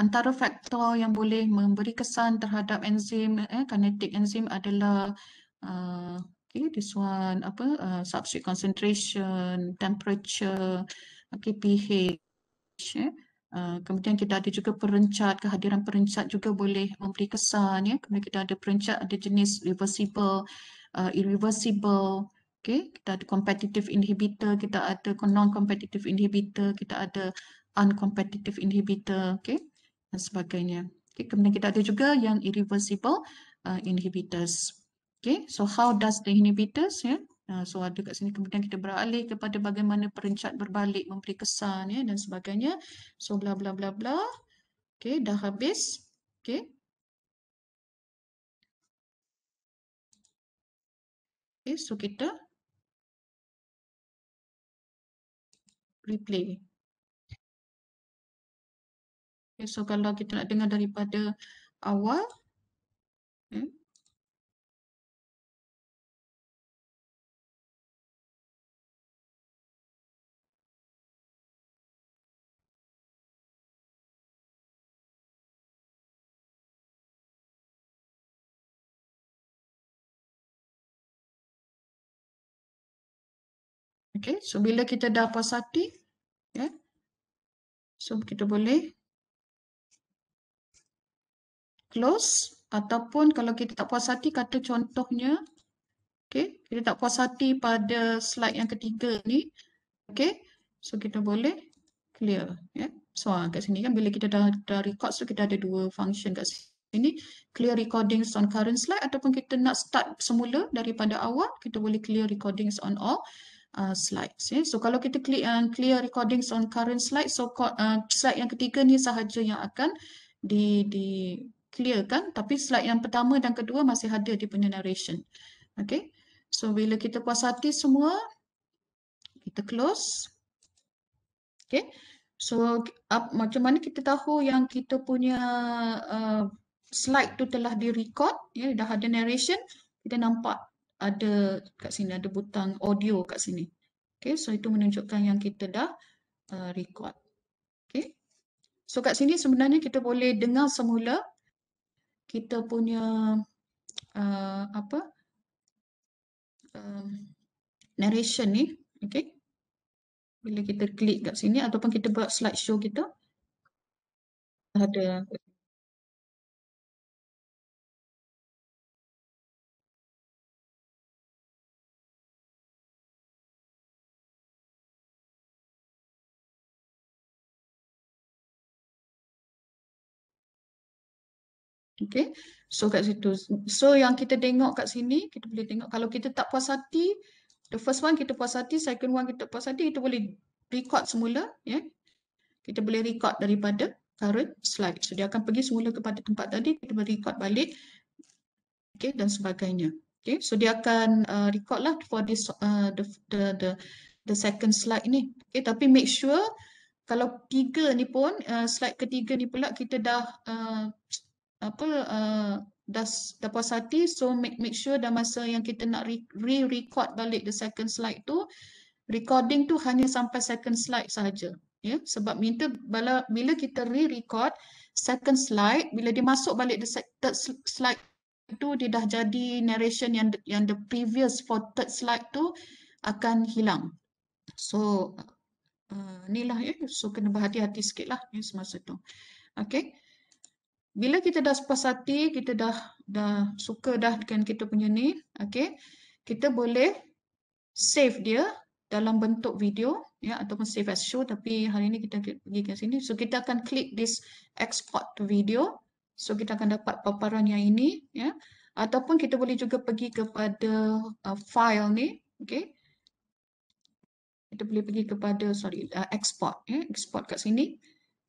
antara faktor yang boleh memberi kesan terhadap enzim, eh, kinetik enzim adalah uh, eh, okay, this one, apa, uh, substrate concentration, temperature, okay, pH, Ya. Uh, kemudian kita ada juga perencat, kehadiran perencat juga boleh memberi kesan. Ya. Kemudian kita ada perencat, ada jenis reversible, uh, irreversible. Okay. Kita ada competitive inhibitor, kita ada non-competitive inhibitor, kita ada uncompetitive inhibitor okay, dan sebagainya. Okay. Kemudian kita ada juga yang irreversible uh, inhibitors. Okay. So how does the inhibitors? Yeah? Ah, so ada kat sini kemudian kita beralih kepada bagaimana perencat berbalik memberi kesan ya dan sebagainya so bla bla bla bla Okay, dah habis okey okay, so kita replay Okay, so kalau kita nak dengar daripada awal okay. Okay. So, bila kita dah puas hati. Yeah. So, kita boleh close. Ataupun kalau kita tak puas hati, kata contohnya. Okay. Kita tak puas hati pada slide yang ketiga ni. Okay. So, kita boleh clear. Yeah. So, ah, kat sini kan bila kita dah, dah record, so kita ada dua function kat sini. clear recordings on current slide ataupun kita nak start semula daripada awal kita boleh clear recordings on all. Uh, slides. Yeah. So kalau kita klik uh, clear recordings on current slide, so uh, slide yang ketiga ni sahaja yang akan di di clear kan. Tapi slide yang pertama dan kedua masih ada di punya narration. Okay. So bila kita puas hati semua, kita close. Okay. So up, macam mana kita tahu yang kita punya uh, slide tu telah direcord, ya, dah ada narration, kita nampak ada kat sini ada butang audio kat sini. Okey, so itu menunjukkan yang kita dah uh, record. Okey, so kat sini sebenarnya kita boleh dengar semula kita punya uh, apa um, narration ni. Okey, bila kita klik kat sini ataupun kita buat slide show kita ada Okay. So kat situ. So yang kita tengok kat sini, kita boleh tengok kalau kita tak puas hati, the first one kita puas hati, second one kita puas hati, kita boleh record semula. Yeah. Kita boleh record daripada current slide. So dia akan pergi semula kepada tempat tadi, kita boleh record balik okay, dan sebagainya. Okay. So dia akan uh, record lah for this, uh, the, the, the, the second slide ni. Okay. Tapi make sure kalau tiga ni pun, uh, slide ketiga ni pula kita dah uh, apa uh, dah, dah puas hati so make make sure dah masa yang kita nak re-record balik the second slide tu recording tu hanya sampai second slide sahaja ya yeah? sebab minta bila, bila kita re-record second slide bila dia masuk balik the third slide tu dia dah jadi narration yang yang the previous for third slide tu akan hilang so uh, ni lah ya yeah? so kena berhati-hati sikit lah yeah, semasa tu okay bila kita dah puas hati, kita dah dah suka dah dengan kita punya ni, okey. Kita boleh save dia dalam bentuk video ya ataupun save as show tapi hari ini kita pergi ke sini. So kita akan klik this export to video. So kita akan dapat paparan yang ini ya. Ataupun kita boleh juga pergi kepada uh, file ni, okey. Kita boleh pergi kepada sorry uh, export ya, export kat sini.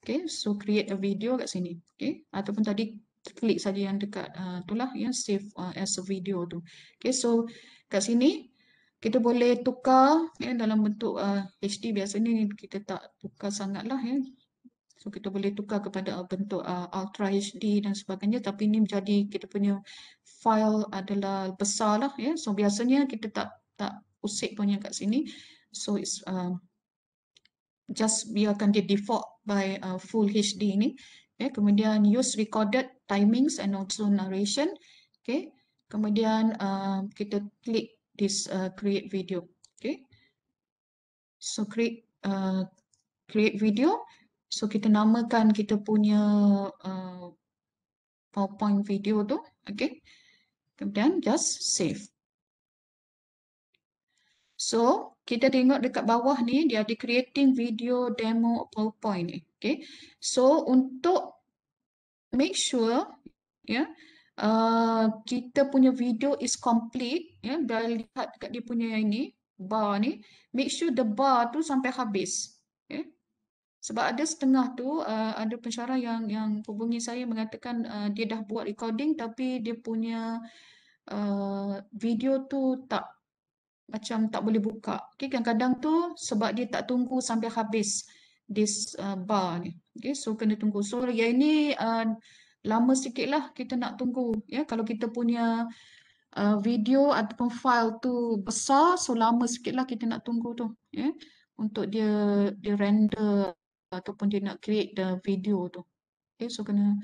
Okay, so create a video kat sini. Okay, ataupun tadi klik saja yang dekat uh, tu lah yang save uh, as a video tu. Okay, so kat sini kita boleh tukar ya, dalam bentuk uh, HD biasa ni kita tak tukar sangat lah ya. So kita boleh tukar kepada uh, bentuk uh, Ultra HD dan sebagainya tapi ni menjadi kita punya file adalah besar lah ya. So biasanya kita tak tak usik punya kat sini. So it's uh, just biarkan dia default by uh, full HD ini, Okay. Kemudian use recorded timings and also narration. Okay. Kemudian uh, kita klik this uh, create video. Okay. So create uh, create video. So kita namakan kita punya uh, PowerPoint video tu. Okay. Kemudian just save. So kita tengok dekat bawah ni dia ada creating video demo powerpoint ni okay. so untuk make sure ya yeah, uh, kita punya video is complete ya yeah, dan lihat dekat dia punya yang ni bar ni make sure the bar tu sampai habis okay. Ya. sebab ada setengah tu uh, ada pensyarah yang yang hubungi saya mengatakan uh, dia dah buat recording tapi dia punya uh, video tu tak macam tak boleh buka. Okay, kadang-kadang tu sebab dia tak tunggu sampai habis this uh, bar ni. Okay, so kena tunggu. So yang ini uh, lama sikit lah kita nak tunggu. Ya, yeah, kalau kita punya uh, video ataupun file tu besar, so lama sikit lah kita nak tunggu tu. Ya, yeah, untuk dia dia render ataupun dia nak create the video tu. Okay, so kena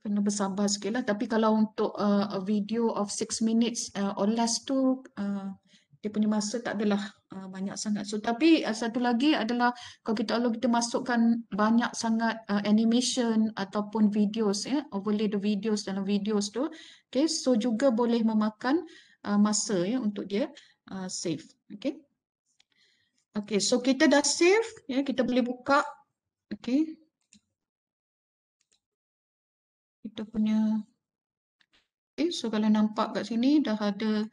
kena bersabar sikit lah. Tapi kalau untuk uh, a video of 6 minutes uh, or less tu, uh, dia punya masa tak adalah uh, banyak sangat. So tapi uh, satu lagi adalah kalau kita kalau kita masukkan banyak sangat uh, animation ataupun videos ya overlay the videos dalam videos tu okay, so juga boleh memakan masa ya untuk dia save Okay, okay, so kita dah save ya kita boleh buka Okay, Kita punya Okay, so kalau nampak kat sini dah ada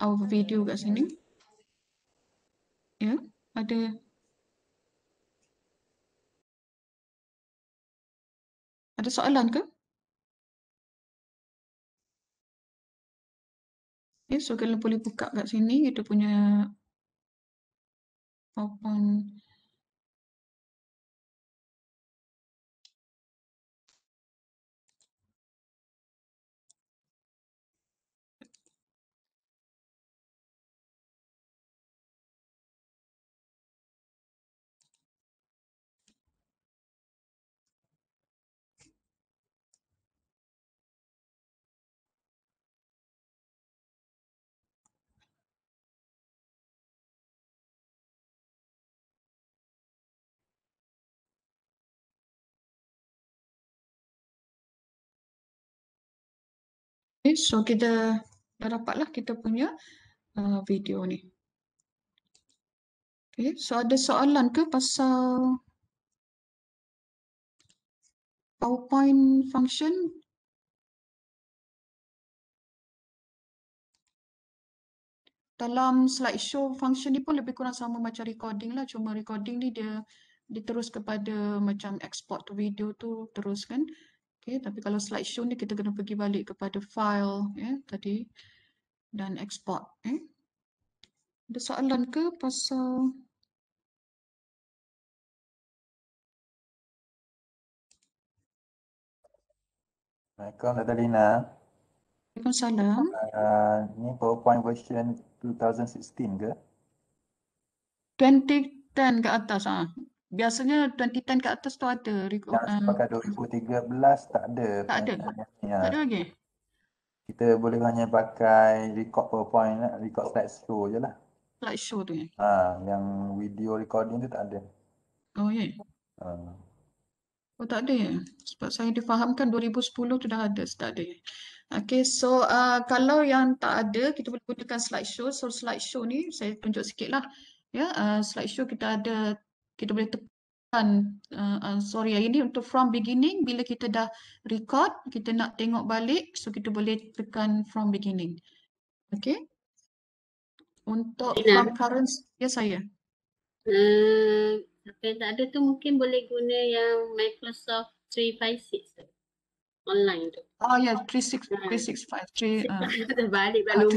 our video kat sini. Ya, ada Ada soalan ke? Ya, yeah, so kalian boleh buka kat sini kita punya PowerPoint so kita dah dapatlah kita punya uh, video ni. Okay, so ada soalan ke pasal PowerPoint function? Dalam slide show function ni pun lebih kurang sama macam recording lah. Cuma recording ni dia diterus kepada macam export video tu terus kan. Uh, Okay, tapi kalau slide show ni kita kena pergi balik kepada file yeah, tadi dan export. Eh. Ada soalan ke pasal... Assalamualaikum Dr. Lina. Waalaikumsalam. Uh, ni PowerPoint version 2016 ke? 2010 ke atas ah. Biasanya 2010 ke atas tu ada record. Tak, 2013 eh, tak ada. Tak ada. Ya. Tak ada lagi. Kita boleh hanya pakai record PowerPoint, eh, record slide show je lah. Slide show tu Ah, Ha, yang video recording tu tak ada. Oh ya? Ha. Oh tak ada ya? Sebab saya difahamkan 2010 tu dah ada, tak ada ya? Okay, so uh, kalau yang tak ada, kita boleh gunakan slide show. So slide show ni saya tunjuk sedikit lah. Ya, yeah, uh, slide show kita ada kita boleh tekan uh, uh, sorry ini untuk from beginning bila kita dah record kita nak tengok balik so kita boleh tekan from beginning okay untuk Inna. from current ya yes, saya Hmm, eh, apa yang tak ada tu mungkin boleh guna yang Microsoft 356 online tu. Oh ya, yeah, 365. 365. Uh. Terbalik balik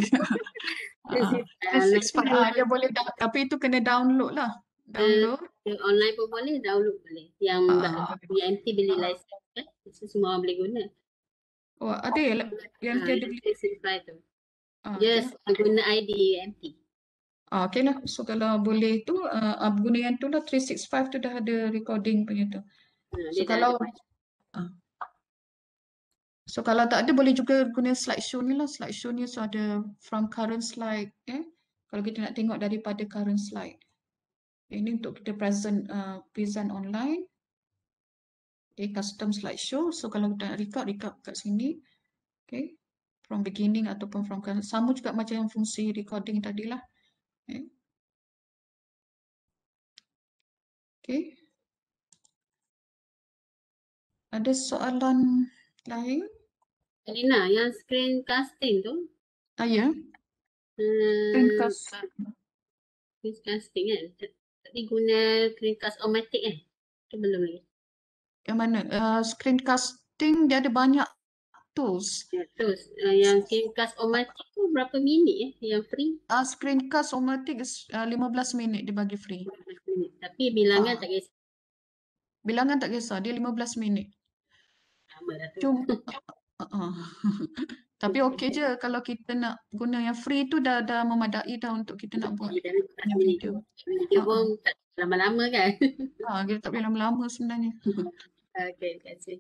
balik. 365. Uh, dia boleh tapi itu kena download lah. Download. Uh, yang online pun boleh, download boleh. Yang uh, yang nanti beli ah. license uh. kan. So, semua boleh guna. Oh, ada ya? Yang nanti ada beli. Simplify tu. Ah, yes, okay. guna ID bmt. Ah, okay lah. So kalau boleh tu, uh, guna yang tu lah, 365 tu dah ada recording punya tu. So kalau So kalau tak ada boleh juga guna slide show ni lah. slide show ni so ada from current slide. Eh? Kalau kita nak tengok daripada current slide. Ini untuk kita present uh, present online. Okay, custom slideshow. So kalau kita nak record, record kat sini. Okay. From beginning ataupun from current. Sama juga macam yang fungsi recording tadi lah. Okay. okay. Ada soalan lain? Alina, yang screen casting tu. Ah, ya. Yeah. Screencasting. Hmm, screencasting kan? ni guna cast automatic eh Itu belum lagi. Yang mana? Uh, eh, screencasting dia ada banyak tools. Yeah, tools. Uh, yang screencast automatic tu berapa minit eh? Yang free? Uh, ah, screencast automatic is, uh, eh, 15 minit dia bagi free. 15 minit. Tapi bilangan uh. tak kisah. Bilangan tak kisah. Dia 15 minit. Lama dah tu. Cuma, uh, uh. Tapi okey je kalau kita nak guna yang free tu dah dah memadai dah untuk kita nak buat. Kita ha, ha. pun tak lama-lama kan. Ha, kita tak boleh lama-lama sebenarnya. okey, terima kasih.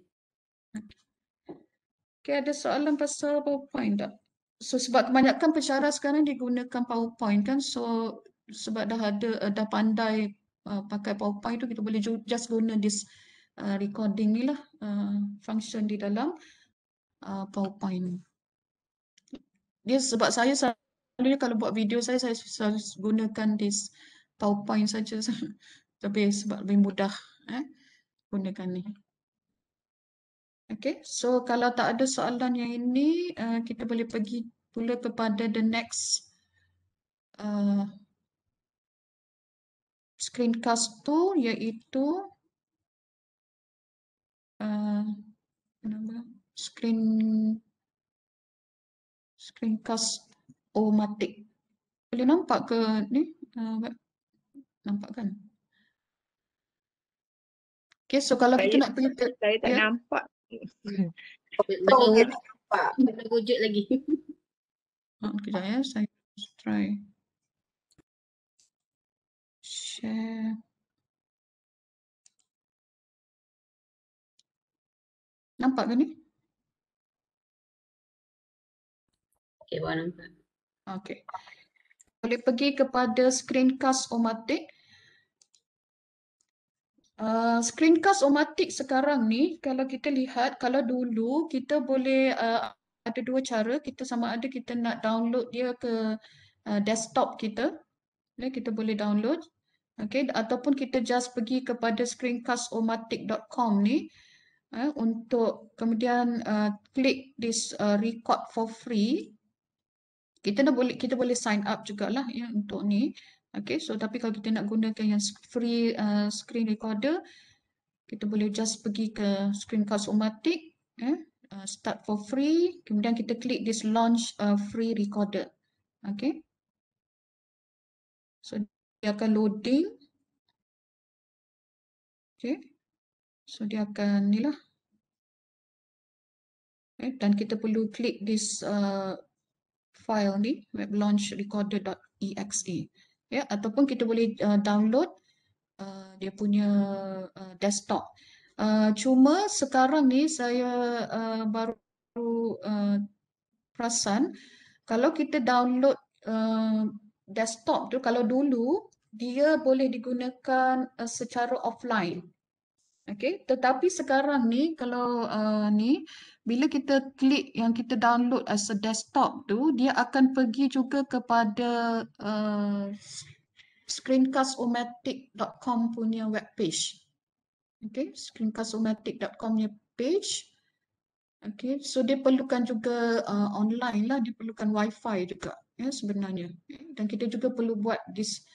Okey, ada soalan pasal PowerPoint tak? So sebab kebanyakan pencara sekarang digunakan PowerPoint kan. So sebab dah ada uh, dah pandai uh, pakai PowerPoint tu kita boleh just guna this uh, recording ni lah uh, function di dalam uh, PowerPoint dia sebab saya selalu kalau buat video saya saya selalu gunakan this powerpoint saja tapi sebab lebih mudah eh gunakan ni Okay, so kalau tak ada soalan yang ini uh, kita boleh pergi pula kepada the next uh, screencast tu iaitu uh, nama screen screencast o Boleh nampak ke ni? Ah, nampak kan? Okay, so kalau saya, kita nak pergi ke... Saya tak ya? nampak. Oh, oh, kita nampak. Kita wujud lagi. Oh, ah, kejap ya. Saya try. Share. Nampak ke ni? Okey, bawah nampak. Okey. Boleh pergi kepada screencast Omatic. Uh, screencast Omatic sekarang ni, kalau kita lihat, kalau dulu kita boleh uh, ada dua cara. Kita sama ada kita nak download dia ke uh, desktop kita. Yeah, kita boleh download. Okay, ataupun kita just pergi kepada screencastomatic.com ni uh, untuk kemudian uh, klik this uh, record for free kita nak boleh kita boleh sign up jugalah ya untuk ni okey so tapi kalau kita nak gunakan yang free uh, screen recorder kita boleh just pergi ke screencast automatic eh, uh, start for free kemudian kita klik this launch a uh, free recorder okey so dia akan loading okey so dia akan nilah eh, dan kita perlu klik this uh, file ni web launch recorder.exe ya ataupun kita boleh uh, download uh, dia punya uh, desktop uh, cuma sekarang ni saya uh, baru uh, perasan kalau kita download uh, desktop tu kalau dulu dia boleh digunakan uh, secara offline okey tetapi sekarang ni kalau uh, ni uh, bila kita klik yang kita download as a desktop tu, dia akan pergi juga kepada uh, screencastomatic.com punya web page. Okay, screencastomatic.com punya page. Okay, so dia perlukan juga uh, online lah, dia perlukan wifi juga ya yeah, sebenarnya. Dan kita juga perlu buat this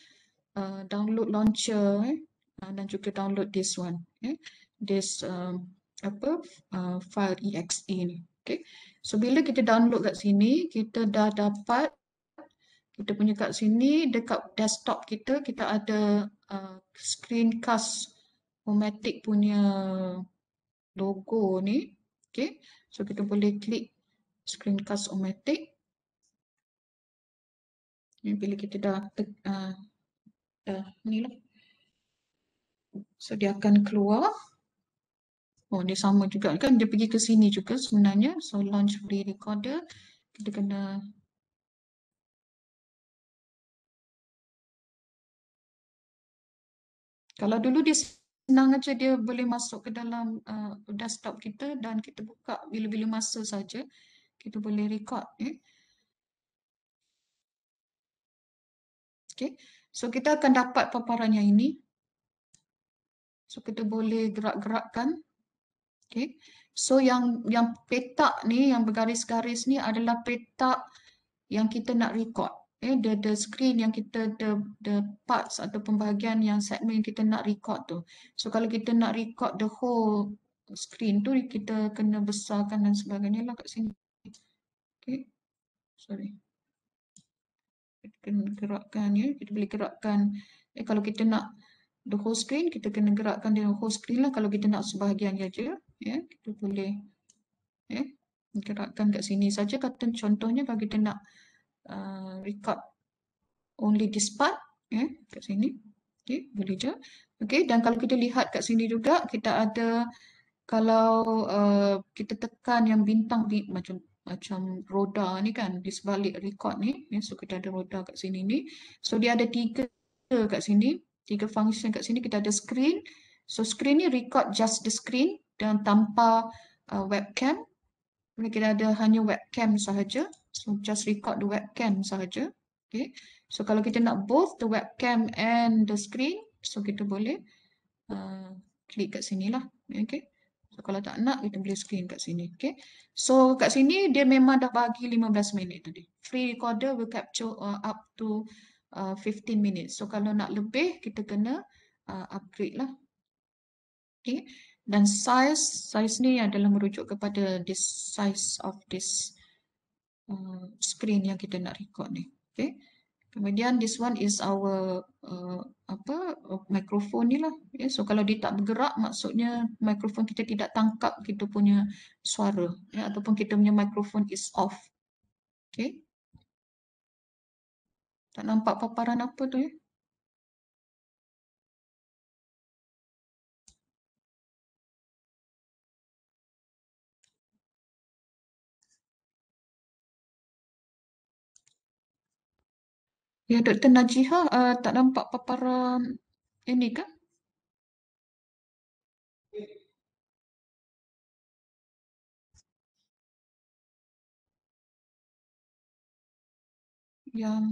uh, download launcher eh, uh, dan juga download this one. Okay, eh. this um, apa uh, file exe ni okey so bila kita download kat sini kita dah dapat kita punya kat sini dekat desktop kita kita ada uh, screencast Homatic punya logo ni okey so kita boleh klik screencast Homatic ni bila kita dah tek, uh, dah ni lah so dia akan keluar Oh dia sama juga kan dia pergi ke sini juga sebenarnya. So launch free recorder. Kita kena. Kalau dulu dia senang aja dia boleh masuk ke dalam uh, desktop kita dan kita buka bila-bila masa saja kita boleh record. Eh. Okay. So kita akan dapat paparan yang ini. So kita boleh gerak-gerakkan. Okay. So yang yang petak ni yang bergaris-garis ni adalah petak yang kita nak record. Okay. The, the screen yang kita, the, the parts atau pembahagian yang segmen kita nak record tu. So kalau kita nak record the whole screen tu kita kena besarkan dan sebagainya lah kat sini. Okay. Sorry. Kita kena gerakkan ya. Kita boleh gerakkan. Eh, kalau kita nak the whole screen kita kena gerakkan dia whole screen lah kalau kita nak sebahagian dia aja ya yeah, kita boleh yeah, gerakkan kat sini saja kata contohnya kalau kita nak uh, record only this part yeah, kat sini okey ya, boleh je okey dan kalau kita lihat kat sini juga kita ada kalau uh, kita tekan yang bintang ni macam macam roda ni kan di sebalik record ni yeah, so kita ada roda kat sini ni so dia ada tiga kat sini tiga function kat sini kita ada screen so screen ni record just the screen dan tanpa uh, webcam Kemudian kita ada hanya webcam sahaja so just record the webcam sahaja okay. so kalau kita nak both the webcam and the screen so kita boleh uh, klik kat sini lah okay. so kalau tak nak kita boleh screen kat sini okay. so kat sini dia memang dah bagi 15 minit tadi free recorder will capture uh, up to 15 uh, minutes. So kalau nak lebih kita kena uh, upgrade lah. Okay. Dan size, size ni adalah merujuk kepada the size of this uh, screen yang kita nak record ni. Okay. Kemudian this one is our uh, apa microphone ni lah. Okay. So kalau dia tak bergerak maksudnya microphone kita tidak tangkap kita punya suara. Yeah. Ataupun kita punya microphone is off. Okay. Tak nampak paparan apa tu eh? ya. Ya, Dr. Najiha uh, eh, tak nampak paparan ini kan? Yang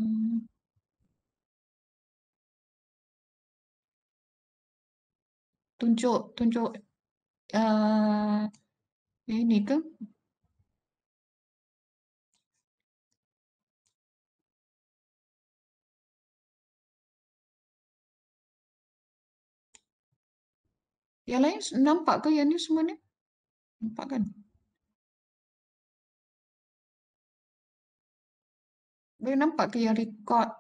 tunjuk tunjuk uh, eh, ni ke Yang lain nampak ke yang ni semua ni? Nampak kan? Boleh nampak ke yang record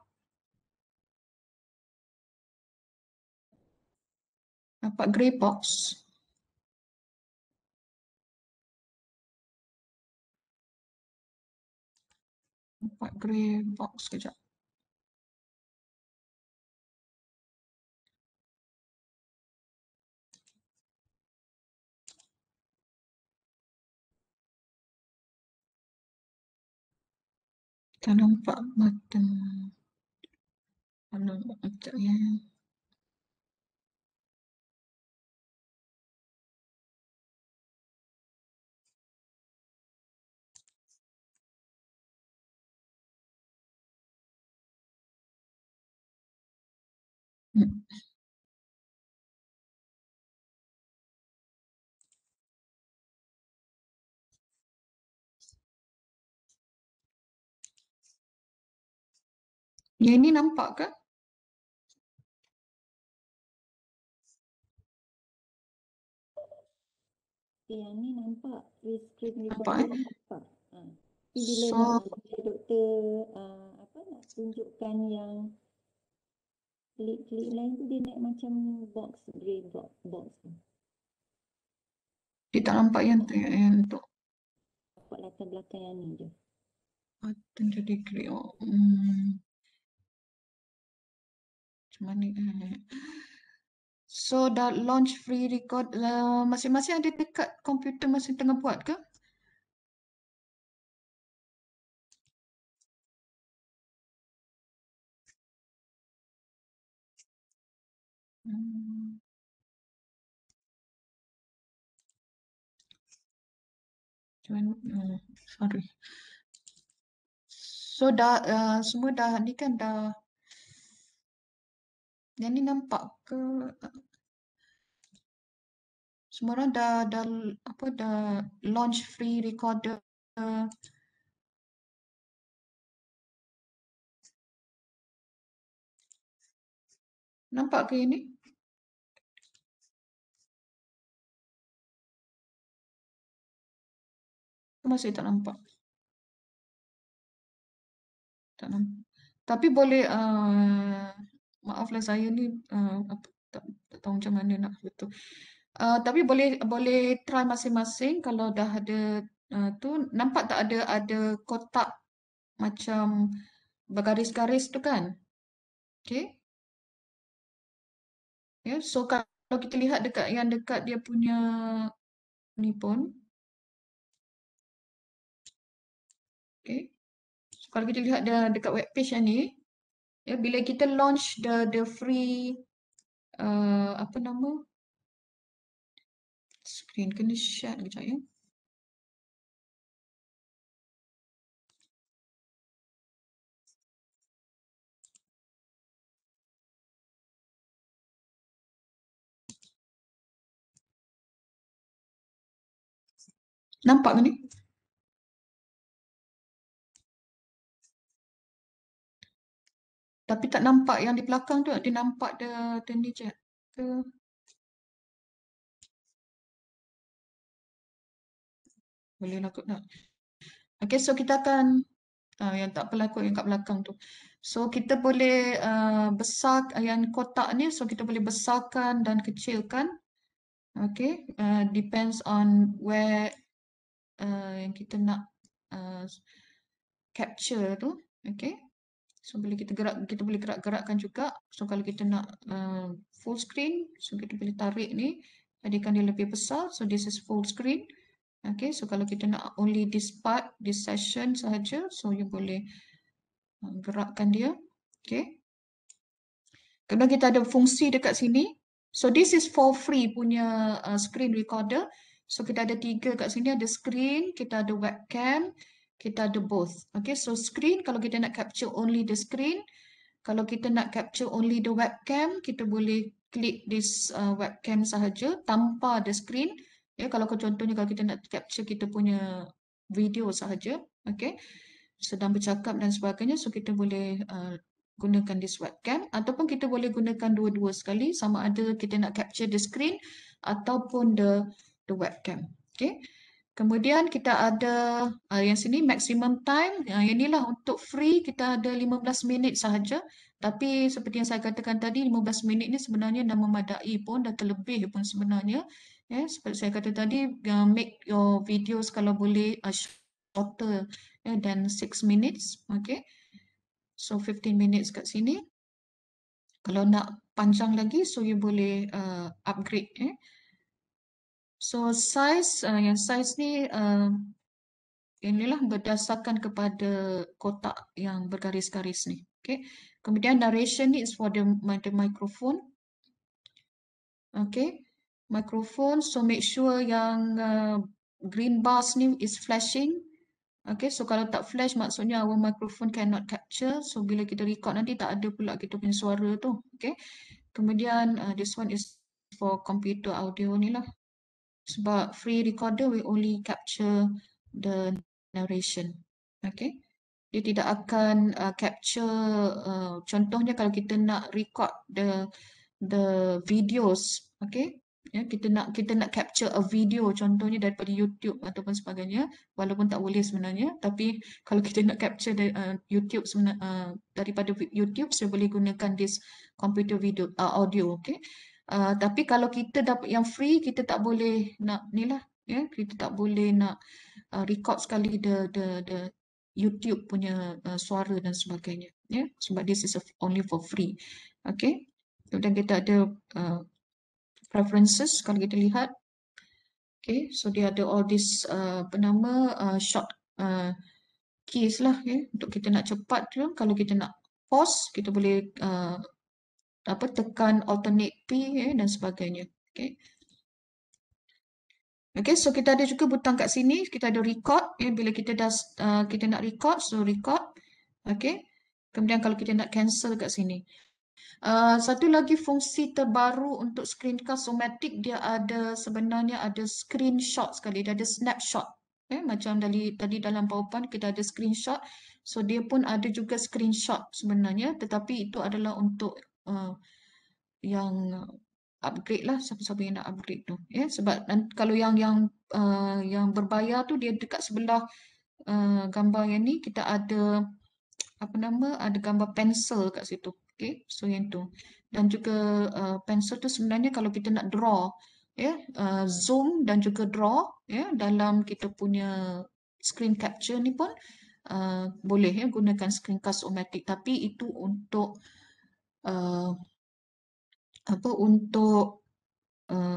Nampak grey box. Nampak grey box kejap. Kita nampak button. Kalau nampak button Ya ini nampak ke? Ya ini nampak. Reskrip ni nampak. Eh? nampak. Ha. Bila so, doktor uh, apa nak tunjukkan yang klik-klik lain tu dia nak macam box grey box box tu. Kita nampak yang tu yang tu. Nampak latar belakang yang ni je. Ah, jadi grey. Oh. Hmm. Macam mana eh? So dah launch free record. Uh, masing-masing uh, ada dekat komputer masih tengah buat ke? Cuman, eh, sorry. So dah uh, semua dah ni kan dah. Yang ni nampak ke? Semua orang dah dah apa dah launch free recorder. Nampak ke ini? Cuma saya tak nampak. Tak nampak. Tapi boleh, uh, maaflah saya ni uh, apa, tak, tak tahu macam mana nak betul. Uh, eh, tapi boleh boleh try masing-masing kalau dah ada uh, tu. Nampak tak ada ada kotak macam bergaris-garis tu kan? Okay. Ya, yeah, so kalau kita lihat dekat yang dekat dia punya ni pun Okay. So, kalau kita lihat dah dekat web page yang ni, ya bila kita launch the the free uh, apa nama? Screen kena share kejap ya. Nampak ke ni? Tapi tak nampak yang di belakang tu. Dia nampak dia, dia je. Boleh lah nak. Okay, so kita akan uh, yang tak pernah yang kat belakang tu. So kita boleh uh, besar ah, yang kotak ni. So kita boleh besarkan dan kecilkan. Okay, uh, depends on where uh, yang kita nak uh, capture tu. Okay. So boleh kita gerak kita boleh gerak-gerakkan juga. So kalau kita nak uh, full screen, so kita boleh tarik ni jadikan dia lebih besar. So this is full screen. Okay, so kalau kita nak only this part, this session sahaja, so you boleh eh, gerakkan dia. Okay. Kemudian kita ada fungsi dekat sini. So this is for free punya uh, screen recorder. So kita ada tiga kat sini, ada screen, kita ada webcam, uh, kita ada both. Okay, so screen kalau kita nak capture only the screen, kalau kita nak capture only the webcam, kita boleh klik this uh, webcam sahaja tanpa the screen. Ya, kalau contohnya kalau kita nak capture kita punya video sahaja, okay, sedang bercakap dan sebagainya, so kita boleh uh, gunakan this webcam ataupun kita boleh gunakan dua-dua sekali sama ada kita nak capture the screen ataupun the the webcam. Okay. Kemudian kita ada uh, yang sini maximum time. Uh, yang inilah untuk free kita ada 15 minit sahaja. Tapi seperti yang saya katakan tadi 15 minit ni sebenarnya dah memadai pun dah terlebih pun sebenarnya. yeah, seperti saya kata tadi uh, make your videos kalau boleh uh, shorter yeah, than 6 minutes. Okay. So 15 minutes kat sini. Kalau nak panjang lagi so you boleh uh, upgrade. Eh. So size uh, yang size ni uh, inilah berdasarkan kepada kotak yang bergaris-garis ni. Okay. Kemudian narration ni is for the, the microphone. Okay. Microphone. So make sure yang uh, green bars ni is flashing. Okay, so kalau tak flash maksudnya our microphone cannot capture. So bila kita record nanti tak ada pula kita punya suara tu. Okay, kemudian uh, this one is for computer audio ni lah sebab free recorder we only capture the narration okay dia tidak akan uh, capture uh, contohnya kalau kita nak record the the videos okay ya kita nak kita nak capture a video contohnya daripada YouTube ataupun sebagainya walaupun tak boleh sebenarnya tapi kalau kita nak capture dari uh, YouTube sebenarnya uh, daripada YouTube saya boleh gunakan this computer video uh, audio okay Ah, tapi kalau kita dapat yang free kita tak boleh nak nilah ya yeah? kita tak boleh nak uh, record sekali the the the YouTube punya uh, suara dan sebagainya ya yeah? sebab this is only for free okey kemudian kita ada uh, preferences kalau kita lihat okey so dia ada all this uh, apa nama uh, short uh, keys lah ya yeah? untuk kita nak cepat tu kalau kita nak pause kita boleh uh, apa tekan alternate P eh, dan sebagainya. Okay. Okay, so kita ada juga butang kat sini. Kita ada record. Eh, bila kita dah uh, kita nak record, so record. Okay. Kemudian kalau kita nak cancel kat sini. Uh, satu lagi fungsi terbaru untuk screencast somatic dia ada sebenarnya ada screenshot sekali. Dia ada snapshot. Okay, eh, macam dari tadi dalam powerpoint kita ada screenshot. So dia pun ada juga screenshot sebenarnya. Tetapi itu adalah untuk uh, yang upgrade lah siapa-siapa yang nak upgrade tu ya yeah? sebab kalau yang yang uh, yang berbayar tu dia dekat sebelah uh, gambar yang ni kita ada apa nama ada gambar pencil kat situ okey so yang tu dan juga uh, pencil tu sebenarnya kalau kita nak draw ya yeah, uh, zoom dan juga draw ya yeah, dalam kita punya screen capture ni pun uh, boleh ya yeah, gunakan screencast o tapi itu untuk uh, uh, apa untuk uh,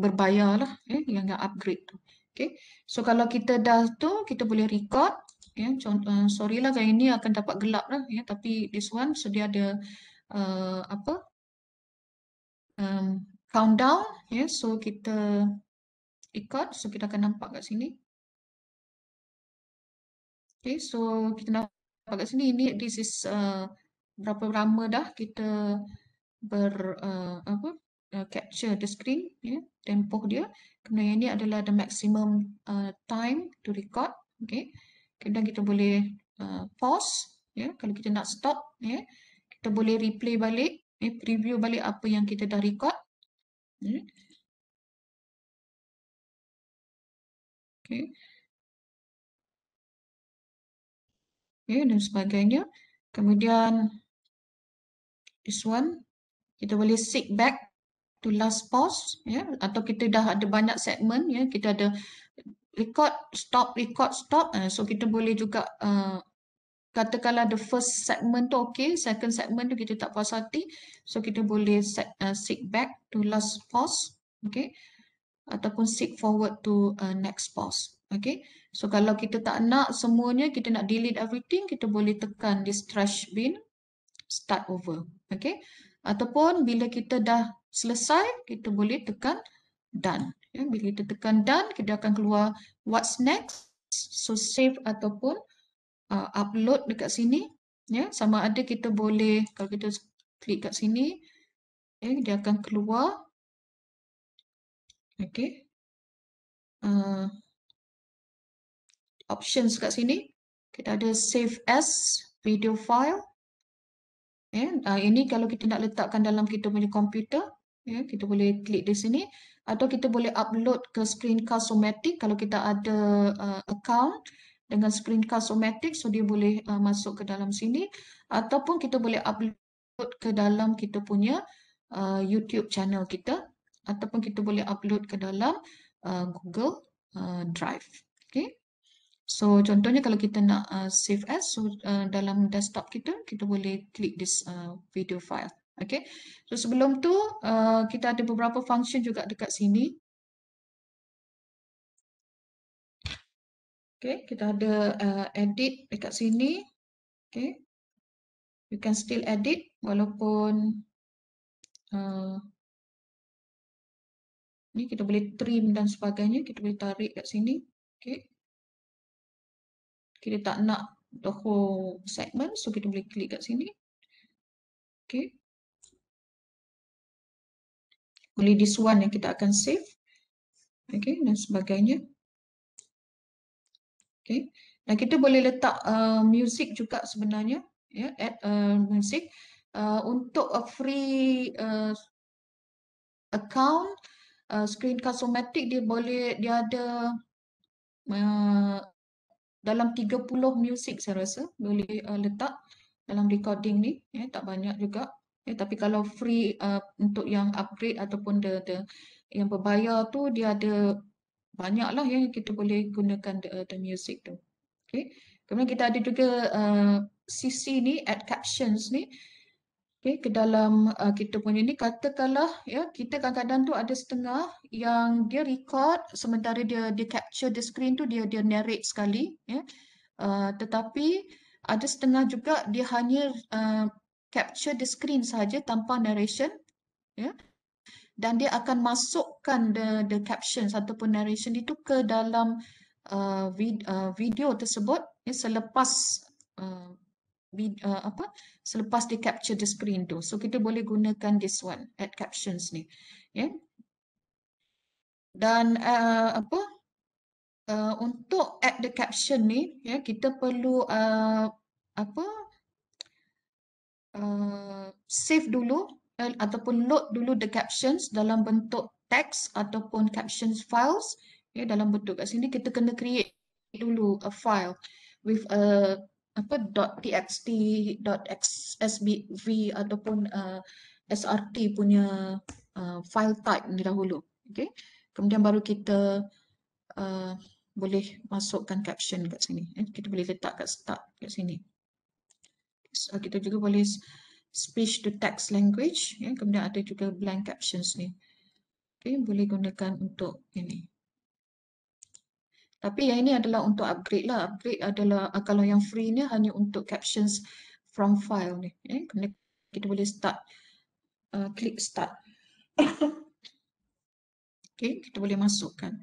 berbayar lah eh, yang, yang upgrade tu. Okay. So kalau kita dah tu kita boleh record. Okay. Ya, Contoh, uh, sorry lah kali ini akan dapat gelap lah. Ya. Tapi this one so ada uh, apa um, countdown. Yeah. So kita record. So kita akan nampak kat sini. Okay, so kita nampak kat sini ini this is uh, berapa lama dah kita ber uh, apa uh, capture the screen ya yeah, tempoh dia kemudian yang ini adalah the maximum uh, time to record okey kemudian kita boleh uh, pause ya yeah, kalau kita nak stop ya yeah, kita boleh replay balik eh, preview balik apa yang kita dah record okey ya. okey okay, ya, dan sebagainya kemudian this one. Kita boleh seek back to last pause ya atau kita dah ada banyak segmen ya kita ada record stop record stop eh, so kita boleh juga uh, katakanlah the first segment tu okay second segment tu kita tak puas hati so kita boleh set, uh, eh, seek back to last pause okay ataupun seek forward to uh, next pause okay so kalau kita tak nak semuanya kita nak delete everything kita boleh tekan this trash bin start over. Okay. Ataupun bila kita dah selesai, kita boleh tekan done. Okay. Ya. Bila kita tekan done, kita akan keluar what's next. So save ataupun uh, upload dekat sini. Ya, yeah. Sama ada kita boleh, kalau kita klik kat sini, okay, ya, dia akan keluar. Okay. Uh, options kat sini. Kita ada save as video file. Yeah. Ya, uh, ini kalau kita nak letakkan dalam kita punya komputer, yeah, kita boleh klik di sini. Atau kita boleh upload ke screencast somatic kalau kita ada uh, account dengan screencast somatic. So, dia boleh uh, masuk ke dalam sini. Ataupun kita boleh upload ke dalam kita punya uh, YouTube channel kita. Ataupun kita boleh upload ke dalam uh, Google uh, Drive. Okay. So contohnya kalau kita nak uh, save as so uh, dalam desktop kita kita boleh klik this uh, video file. Okay. So sebelum tu uh, kita ada beberapa function juga dekat sini. Okay, kita ada uh, edit dekat sini. Okay. You can still edit walaupun uh, ni kita boleh trim dan sebagainya, kita boleh tarik dekat sini. Okay kita tak nak the whole segment so kita boleh klik kat sini okay only this one yang kita akan save okay dan sebagainya okay dan kita boleh letak uh, music juga sebenarnya ya yeah, add uh, music uh, untuk a free uh, account uh, screen cosmetic dia boleh dia ada uh, dalam 30 music saya rasa boleh uh, letak dalam recording ni ya yeah, tak banyak juga ya yeah, tapi kalau free uh, untuk yang upgrade ataupun the, the yang berbayar tu dia ada banyaklah ya, yang kita boleh gunakan the, the music tu okey kemudian kita ada juga uh, CC ni add captions ni uh, okay, ke dalam uh, kita punya ni katakanlah ya kita kadang-kadang tu ada setengah yang dia record sementara dia dia capture the screen tu dia dia narrate sekali ya uh, tetapi ada setengah juga dia hanya uh, capture the screen saja tanpa narration ya dan dia akan masukkan the the caption ataupun narration itu ke dalam uh, vid, uh, video tersebut ya selepas uh, Uh, apa selepas dia capture the screen tu. So kita boleh gunakan this one, add captions ni. Yeah. Dan uh, apa uh, untuk add the caption ni, yeah, kita perlu uh, apa uh, save dulu uh, ataupun load dulu the captions dalam bentuk text ataupun captions files. Yeah, dalam bentuk kat sini kita kena create dulu a file with a apa .txt .xsbv ataupun uh, eh, srt punya uh, file type ni dahulu okey kemudian baru kita uh, boleh masukkan caption kat sini eh, kita boleh letak kat start kat sini so, kita juga boleh speech to text language eh, kemudian ada juga blank captions ni Okay, boleh gunakan untuk ini tapi yang ini adalah untuk upgrade lah. Upgrade adalah ah, kalau yang free ni hanya untuk captions from file ni. Eh, kita boleh start. Uh, ah, klik start. okay, kita boleh masukkan.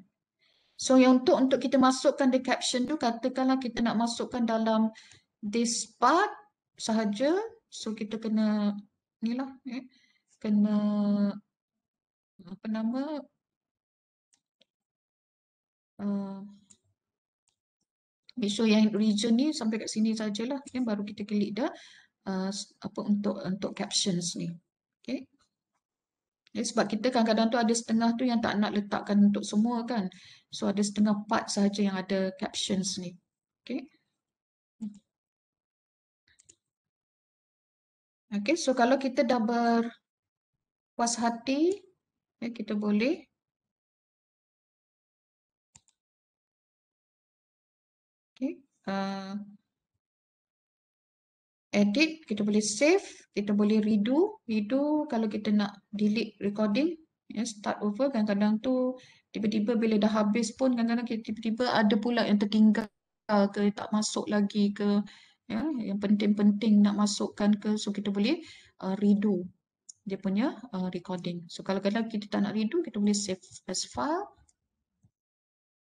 So yang untuk untuk kita masukkan the caption tu katakanlah kita nak masukkan dalam this part sahaja. So kita kena ni lah. Eh, kena apa nama? Uh, make sure yang region ni sampai kat sini sajalah okay, baru kita klik dah uh, apa untuk untuk captions ni okey okay, sebab kita kadang-kadang tu ada setengah tu yang tak nak letakkan untuk semua kan so ada setengah part saja yang ada captions ni Okay, Okay, so kalau kita dah berpuas hati, ya, kita boleh uh, edit, kita boleh save, kita boleh redo. Redo kalau kita nak delete recording, ya, start over kadang-kadang tu tiba-tiba bila dah habis pun kadang-kadang kita tiba-tiba ada pula yang tertinggal ke tak masuk lagi ke ya, yang penting-penting nak masukkan ke so kita boleh uh, redo dia punya uh, recording. So kalau kadang kita tak nak redo, kita boleh save as file.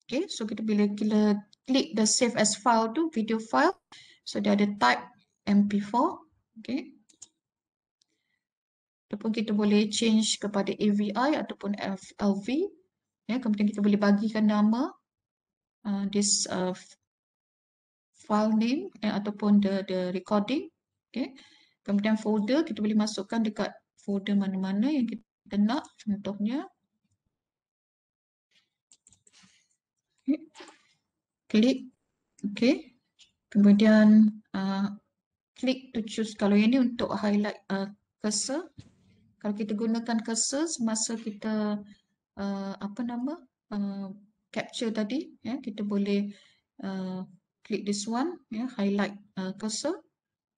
Okay, so kita bila kita click the save as file tu video file so dia ada type mp4 okey ataupun kita boleh change kepada avi ataupun FLV, ya kemudian kita boleh bagikan nama uh, this uh, file name eh, ataupun the the recording okey kemudian folder kita boleh masukkan dekat folder mana-mana yang kita nak contohnya klik okey kemudian uh, klik to choose kalau yang ni untuk highlight uh, cursor uh, kalau kita gunakan cursor semasa kita uh, apa nama uh, capture tadi ya yeah, kita boleh uh, klik this one ya yeah, highlight uh, cursor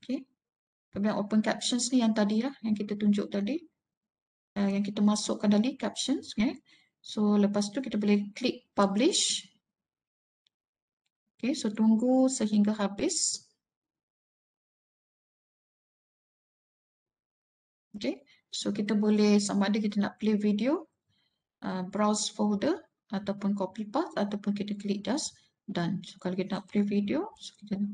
okey kemudian open captions ni yang tadi lah, yang kita tunjuk tadi uh, yang kita masukkan tadi captions okey ya. so lepas tu kita boleh klik publish Okay, so tunggu sehingga habis. Okay, so kita boleh sama ada kita nak play video, uh, browse folder ataupun copy path ataupun kita klik just done. So kalau kita nak play video, so kita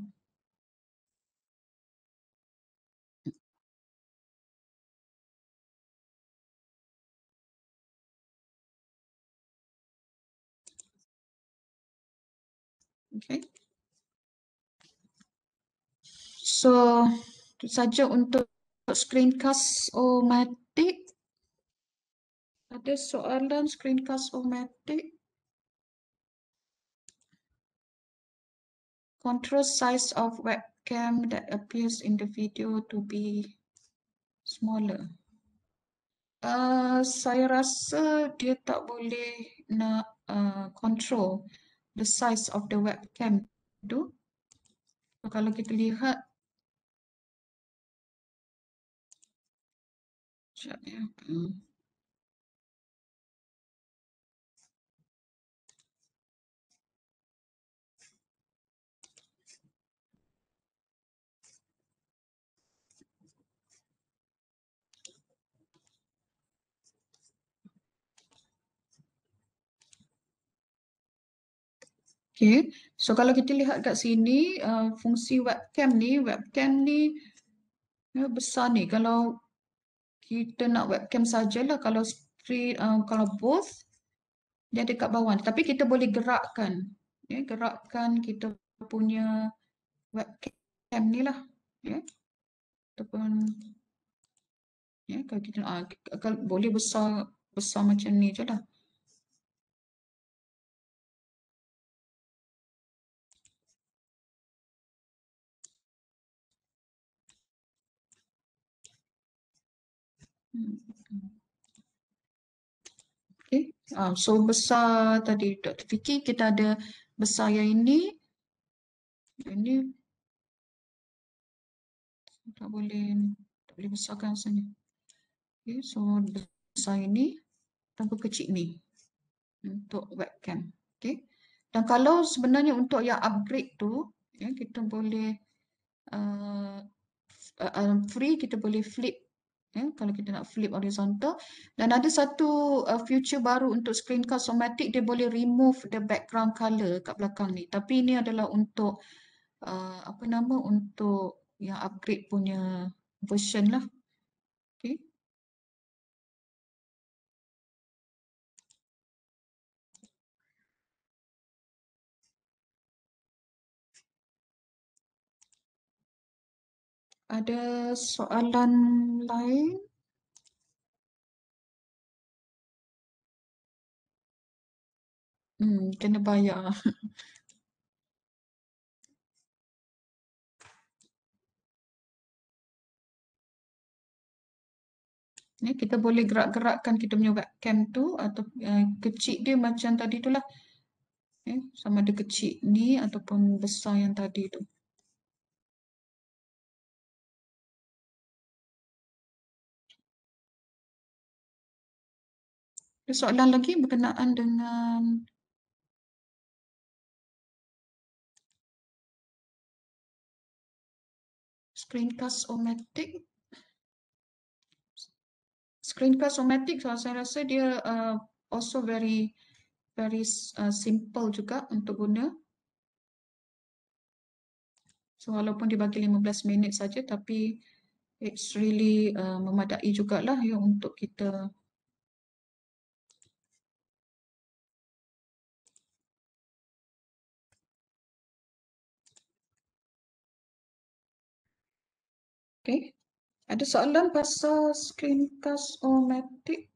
Okay. So, itu saja untuk screencast o Ada soalan screencast o Control size of webcam that appears in the video to be smaller. Uh, saya rasa dia tak boleh nak uh, control the size of the webcam tu. So, kalau kita lihat. Sekejap ya. Hmm. Okay. So kalau kita lihat kat sini uh, fungsi webcam ni, webcam ni ya, besar ni. Kalau kita nak webcam sajalah kalau screen, uh, kalau both dia dekat bawah. Tapi kita boleh gerakkan. Ya, gerakkan kita punya webcam ni lah. Ya. Ataupun ya, kalau kita uh, ah, kalau boleh besar besar macam ni je lah. Okay. Uh, ah, so besar tadi Dr. Fikir kita ada besar yang ini. Ini tak boleh tak boleh besarkan sebenarnya. Okay, so besar ini tanpa kecil ni untuk webcam. Okay. Dan kalau sebenarnya untuk yang upgrade tu, ya, kita boleh uh, free, kita boleh flip Eh, kalau kita nak flip horizontal dan ada satu uh, feature baru untuk screen card somatic dia boleh remove the background color kat belakang ni tapi ini adalah untuk uh, apa nama untuk yang upgrade punya version lah Ada soalan lain? Hmm, kena bayar. Ni kita boleh gerak-gerakkan kita punya webcam tu atau uh, kecil dia macam tadi itulah. Eh, sama ada kecil ni ataupun besar yang tadi tu. Okay. soalan lagi berkenaan dengan screencast omatic screencast omatic so saya rasa dia uh, also very very uh, simple juga untuk guna so walaupun dibagi 15 minit saja tapi it's really uh, memadai jugalah ya untuk kita Okay, Ada soalan pasal screencast omatic?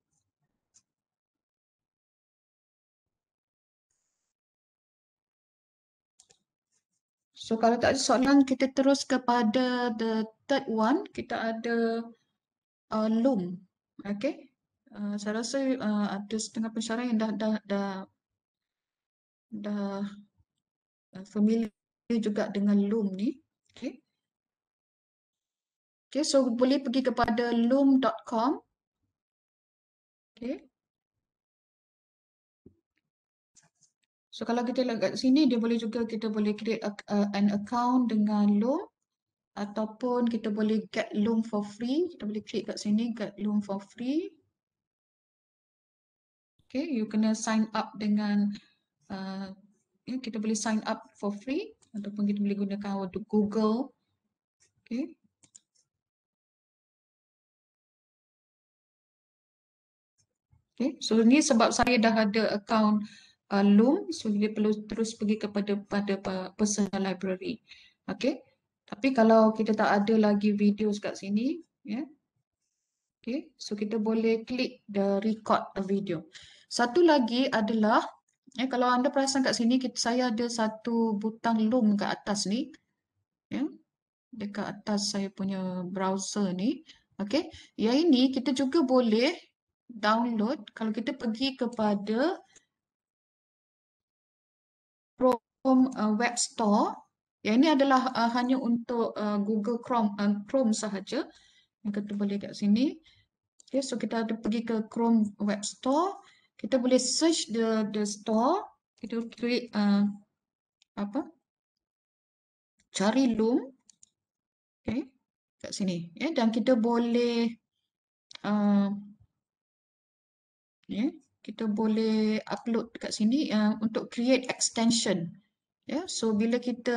So kalau tak ada soalan kita terus kepada the third one kita ada uh, loom Okay, uh, saya rasa uh, ada setengah pensyarah yang dah dah dah dah uh, familiar juga dengan loom ni Okay. Okay, so boleh pergi kepada loom.com. Okay. So kalau kita lihat kat sini, dia boleh juga kita boleh create a, a, uh, an account dengan Loom ataupun kita boleh get Loom for free. Kita boleh klik kat sini, get Loom for free. Okay, you kena sign up dengan, uh, eh, kita boleh sign up for free ataupun kita boleh gunakan Google. Okay, Okay. So ni sebab saya dah ada account uh, Loom. So dia perlu terus pergi kepada pada personal library. Okay. Tapi kalau kita tak ada lagi video kat sini. Yeah. Okay. So kita boleh klik the record the video. Satu lagi adalah Eh, kalau anda perasan kat sini, kita, saya ada satu butang loom kat atas ni. Ya, dekat atas saya punya browser ni. Okay. Yang ini kita juga boleh download kalau kita pergi kepada Chrome uh, web store ya ini adalah uh, hanya untuk uh, Google Chrome uh, Chrome sahaja yang kita boleh kat sini okay, so kita ada pergi ke Chrome web store kita boleh search the the store kita klik uh, apa cari loom okey kat sini ya dan kita boleh uh, ya yeah. kita boleh upload dekat sini uh, untuk create extension ya yeah. so bila kita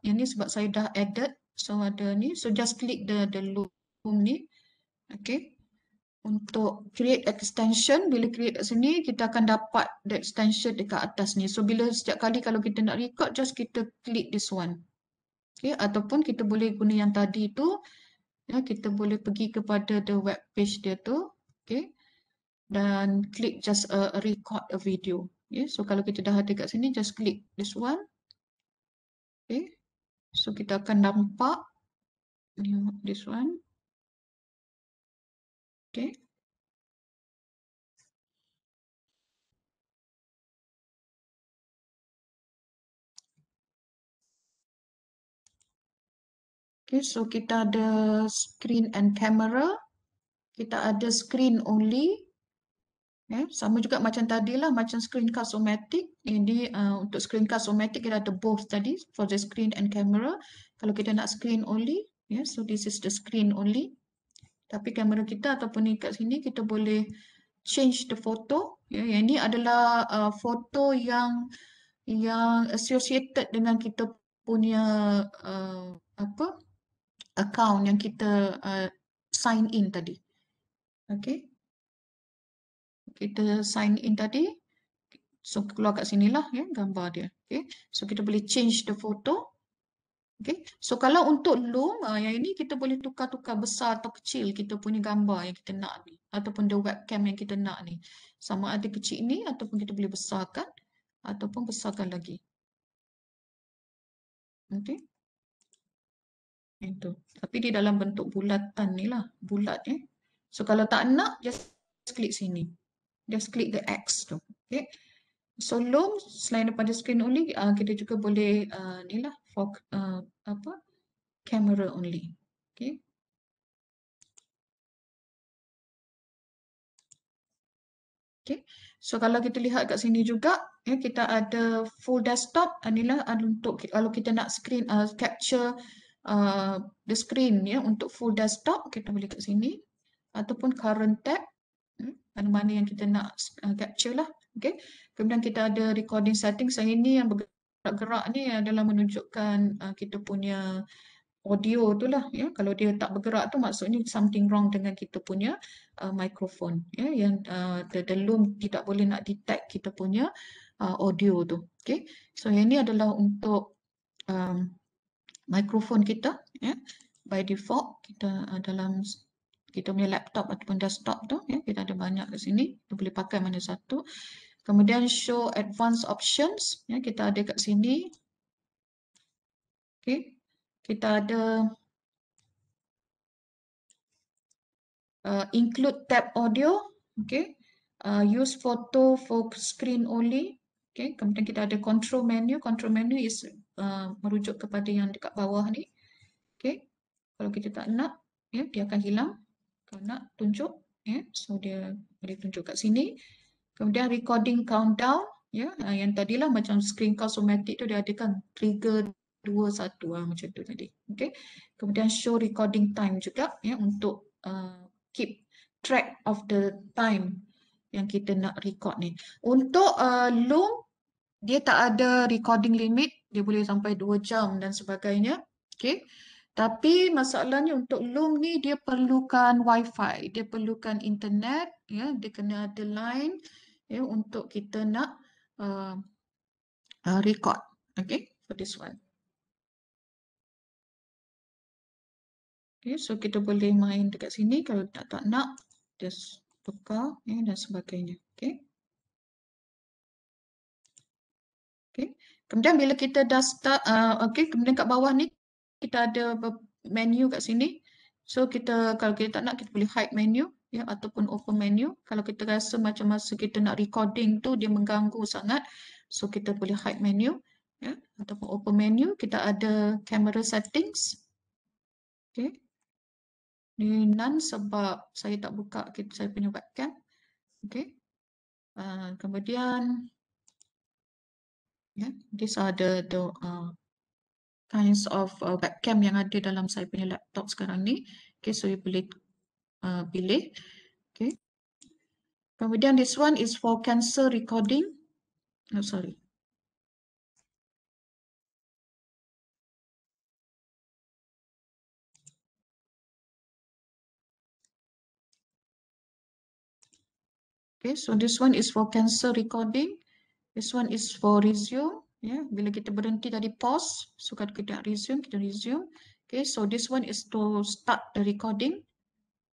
yang ni sebab saya dah added so ada ni so just click the the loom ni okey untuk create extension bila create kat sini kita akan dapat the extension dekat atas ni so bila setiap kali kalau kita nak record just kita click this one okey ataupun kita boleh guna yang tadi tu ya yeah, kita boleh pergi kepada the web page dia tu okey dan klik just a record a video. Okay. So kalau kita dah ada kat sini, just klik this one. Okay. So kita akan nampak this one. Okay. Okay, so kita ada screen and camera. Kita ada screen only. Ya, sama juga macam tadi lah, macam screencast somatic. Ini uh, untuk screencast somatic kita ada both tadi for the screen and camera. Kalau kita nak screen only, yeah, so this is the screen only. Tapi kamera kita ataupun ni kat sini kita boleh change the photo. Ya, yeah, ini adalah uh, foto yang yang associated dengan kita punya uh, apa account yang kita uh, sign in tadi. Okay kita sign in tadi. So keluar kat sini lah, ya gambar dia. Okay. So kita boleh change the photo. Okay. So kalau untuk loom uh, yang ini kita boleh tukar-tukar besar atau kecil kita punya gambar yang kita nak ni ataupun the webcam yang kita nak ni. Sama ada kecil ni ataupun kita boleh besarkan ataupun besarkan lagi. Nanti okay. Itu. Tapi di dalam bentuk bulatan ni lah. Bulat ni. Eh. So kalau tak nak, just klik sini just click the X tu. Okay. So loom selain daripada screen only uh, kita juga boleh uh, ni lah for uh, apa camera only. Okay. Okay. So kalau kita lihat kat sini juga ya kita ada full desktop inilah uh, uh, untuk kalau kita nak screen uh, capture uh, the screen ya untuk full desktop kita boleh kat sini ataupun current tab mana-mana yang kita nak uh, capture lah. Okay. Kemudian kita ada recording settings yang ini yang bergerak-gerak ni adalah menunjukkan uh, kita punya audio tu lah. Ya. Kalau dia tak bergerak tu maksudnya something wrong dengan kita punya uh, microphone. Ya. Yang uh, the loom tidak boleh nak detect kita punya uh, audio tu. Okay. So yang ini adalah untuk um, microphone kita. Ya. By default kita uh, dalam kita punya laptop ataupun desktop tu ya kita ada banyak kat sini kita boleh pakai mana satu kemudian show advanced options ya kita ada kat sini okey kita ada uh, include tab audio okey uh, use photo for screen only okey kemudian kita ada control menu control menu is uh, merujuk kepada yang dekat bawah ni okey kalau kita tak nak ya dia akan hilang kalau nak tunjuk ya yeah. so dia boleh tunjuk kat sini kemudian recording countdown ya yeah. yang tadilah macam screen call somatic tu dia ada kan trigger 2 1 ah macam tu tadi okey kemudian show recording time juga ya yeah, untuk uh, keep track of the time yang kita nak record ni untuk uh, loom dia tak ada recording limit dia boleh sampai 2 jam dan sebagainya okey tapi masalahnya untuk Loom ni dia perlukan wifi, dia perlukan internet, ya, dia kena ada line ya untuk kita nak uh, uh, record. Okay, for this one. Okay, so kita boleh main dekat sini kalau tak tak nak just buka ya, dan sebagainya. Okay. Okay. Kemudian bila kita dah start, uh, okay, kemudian kat bawah ni kita ada menu kat sini. So kita kalau kita tak nak kita boleh hide menu ya ataupun open menu. Kalau kita rasa macam masa kita nak recording tu dia mengganggu sangat. So kita boleh hide menu ya ataupun open menu. Kita ada camera settings. Okay. Ni nan sebab saya tak buka kita, saya punya webcam. Okay. Uh, kemudian ya yeah, this are the, the uh, ah, kinds of uh, webcam yang ada dalam saya punya laptop sekarang ni. Okay, so you boleh uh, pilih. Okay. Kemudian this one is for cancer recording. oh sorry. Okay, so this one is for cancer recording. This one is for resume ya yeah, bila kita berhenti dari pause so kalau kita resume kita resume okay so this one is to start the recording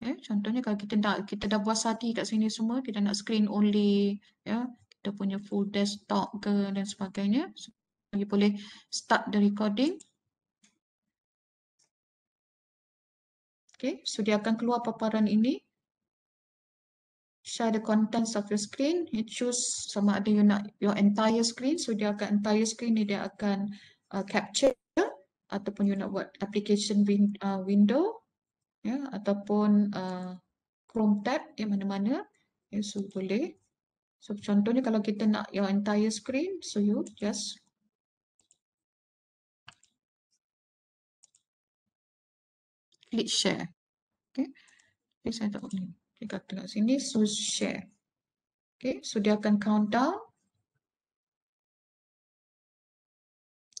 yeah, contohnya kalau kita dah kita dah buat hati kat sini semua kita nak screen only ya yeah, kita punya full desktop ke dan sebagainya so, you boleh start the recording okay so dia akan keluar paparan ini share the contents of your screen. You choose sama ada you nak your entire screen. So dia akan entire screen ni dia akan uh, capture ataupun you nak buat application win, uh, window ya ataupun uh, Chrome tab yang mana-mana. ya, so boleh. So contohnya kalau kita nak your entire screen, so you just click share. Okay. Click share tak boleh. Kita tengok sini, so share. Okay, so dia akan countdown.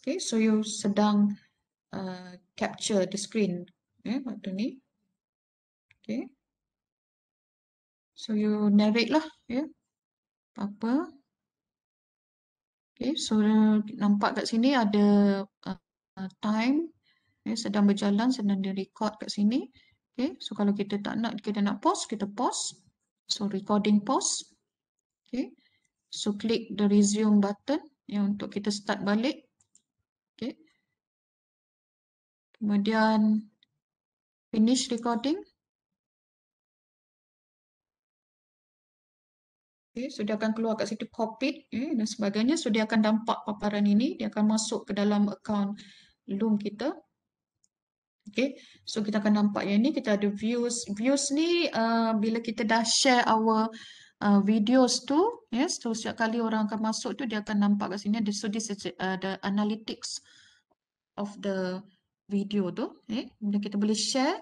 Okay, so you sedang uh, capture the screen eh, waktu ni. Okay. So you navigate lah. Yeah. Apa. Okay, so nampak kat sini ada uh, time. Eh, sedang berjalan, sedang direcord kat sini. Okay, so kalau kita tak nak, kita nak pause, kita pause. So recording pause. Okay, so click the resume button yang untuk kita start balik. Okay. Kemudian finish recording. Okay, so dia akan keluar kat situ pop it eh, dan sebagainya. So dia akan dampak paparan ini. Dia akan masuk ke dalam account loom kita. Okay. So kita akan nampak yang ni kita ada views. Views ni uh, bila kita dah share our Uh, videos tu, yes, tu setiap kali orang akan masuk tu dia akan nampak kat sini. So this is uh, the analytics of the video tu. Eh. Bila kita boleh share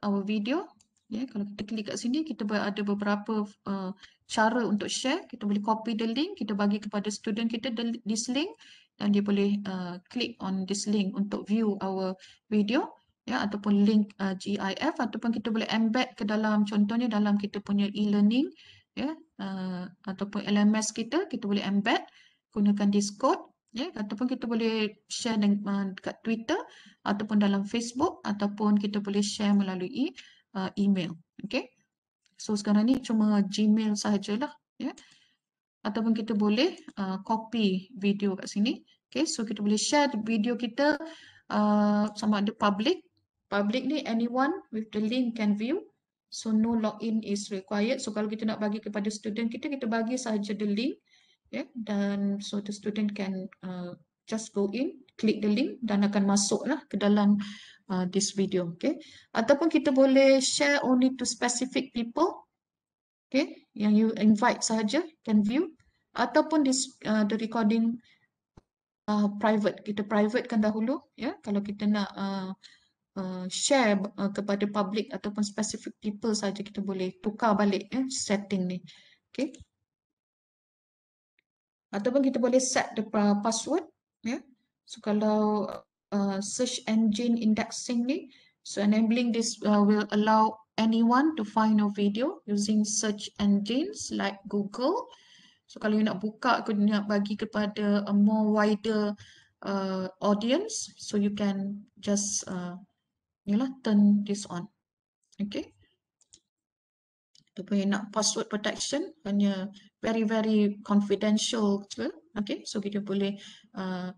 our video, yeah. kalau kita klik kat sini, kita ada beberapa uh, cara untuk share. Kita boleh copy the link, kita bagi kepada student kita the, this link dan dia boleh uh, click on this link untuk view our video ya ataupun link uh, GIF ataupun kita boleh embed ke dalam contohnya dalam kita punya e-learning ya uh, ataupun LMS kita kita boleh embed gunakan Discord ya ataupun kita boleh share dengan uh, dekat Twitter ataupun dalam Facebook ataupun kita boleh share melalui uh, email okey so sekarang ni cuma Gmail sajalah ya ataupun kita boleh uh, copy video kat sini okey so kita boleh share video kita Uh, sama ada public publicly anyone with the link can view so no login is required so kalau kita nak bagi kepada student kita kita bagi sahaja the link yeah dan so the student can uh, just go in click the link dan akan masuklah ke dalam uh, this video okey ataupun kita boleh share only to specific people okey yang you invite sahaja can view ataupun this, uh, the recording uh, private kita private kan dahulu ya yeah? kalau kita nak uh, uh, share uh, kepada public ataupun specific people saja kita boleh tukar balik eh, setting ni. Okay. Ataupun kita boleh set the uh, password. Yeah. So kalau uh, search engine indexing ni, so enabling this uh, will allow anyone to find your video using search engines like Google. So kalau you nak buka, you nak bagi kepada a more wider uh, audience, so you can just uh, yalah turn this on okay. ataupun yang nak password protection hanya very very confidential ke okey so kita boleh uh,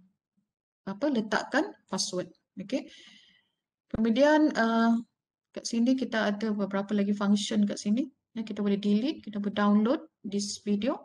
apa letakkan password okay. kemudian uh, kat sini kita ada beberapa lagi function kat sini ya kita boleh delete kita boleh download this video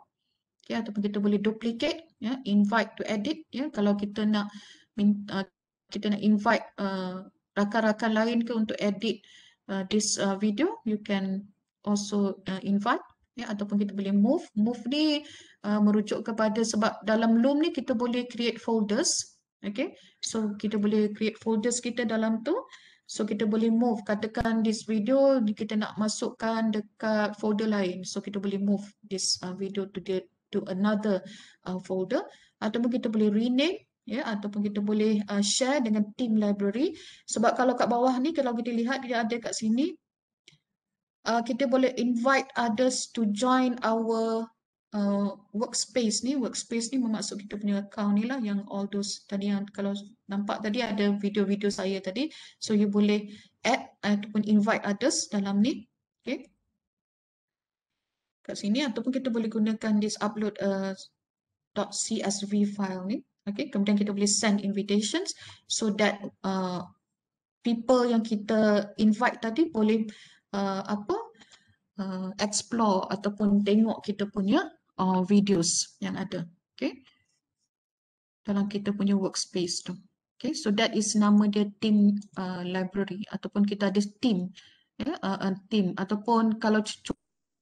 okey ya, ataupun kita boleh duplicate ya invite to edit ya kalau kita nak minta, uh, kita nak invite uh, rakan-rakan lain ke untuk edit uh, this uh, video, you can also uh, invite. Ya, ataupun kita boleh move. Move ni uh, merujuk kepada sebab dalam Loom ni kita boleh create folders. Okay. So kita boleh create folders kita dalam tu. So kita boleh move. Katakan this video kita nak masukkan dekat folder lain. So kita boleh move this uh, video to the, to another uh, folder. Ataupun kita boleh rename ya ataupun kita boleh uh, share dengan team library sebab kalau kat bawah ni kalau kita lihat dia ada kat sini uh, kita boleh invite others to join our Uh, workspace ni, workspace ni memasuk kita punya account ni lah yang all those tadi yang kalau nampak tadi ada video-video saya tadi so you boleh add ataupun invite others dalam ni okay. kat sini ataupun kita boleh gunakan this upload uh, .csv file ni Okay, kemudian kita boleh send invitations so that uh, people yang kita invite tadi boleh uh, apa uh, explore ataupun tengok kita punya uh, videos yang ada. Okay, dalam kita punya workspace tu. Okay, so that is nama dia team uh, library ataupun kita ada team, yeah, uh, team ataupun kalau cukup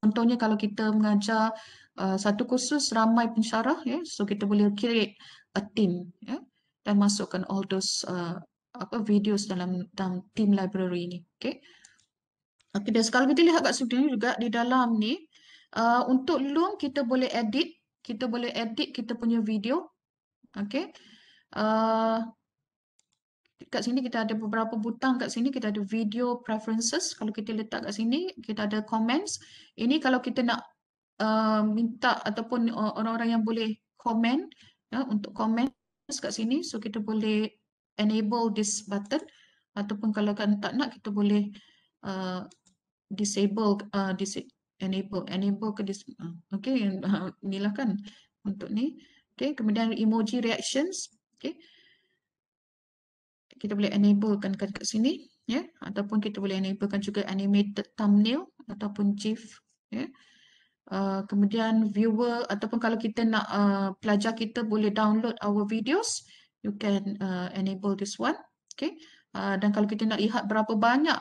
contohnya kalau kita mengajar uh, satu kursus ramai pensyarah ya so kita boleh create a team ya dan masukkan all those uh, apa videos dalam dalam team library ini okey okey dan kalau kita lihat agak sedikit juga di dalam ni uh, untuk loom kita boleh edit kita boleh edit kita punya video okey uh, kat sini kita ada beberapa butang kat sini kita ada video preferences kalau kita letak kat sini kita ada comments ini kalau kita nak uh, minta ataupun uh, orang-orang yang boleh komen ya untuk komen kat sini so kita boleh enable this button ataupun kalau kan tak nak kita boleh uh, disable uh, dis enable enable ke dis uh, okey uh, inilah kan untuk ni okey kemudian emoji reactions okey kita boleh enablekan kan kat sini ya yeah. ataupun kita boleh enablekan juga animated thumbnail ataupun gif ya yeah. Uh, kemudian viewer ataupun kalau kita nak uh, pelajar kita boleh download our videos you can uh, enable this one okay uh, dan kalau kita nak lihat berapa banyak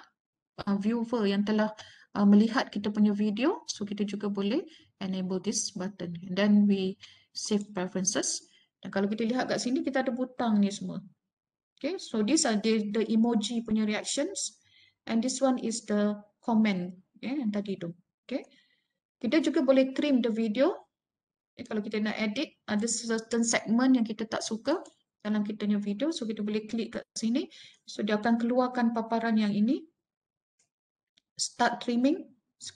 uh, viewer yang telah uh, melihat kita punya video so kita juga boleh enable this button and then we save preferences dan kalau kita lihat kat sini kita ada butang ni semua Okay, so these are the, the emoji punya reactions. And this one is the comment. Okay, yang tadi tu. Okay. Kita juga boleh trim the video. Okay, kalau kita nak edit, ada certain segment yang kita tak suka dalam kita punya video. So, kita boleh klik kat sini. So, dia akan keluarkan paparan yang ini. Start trimming.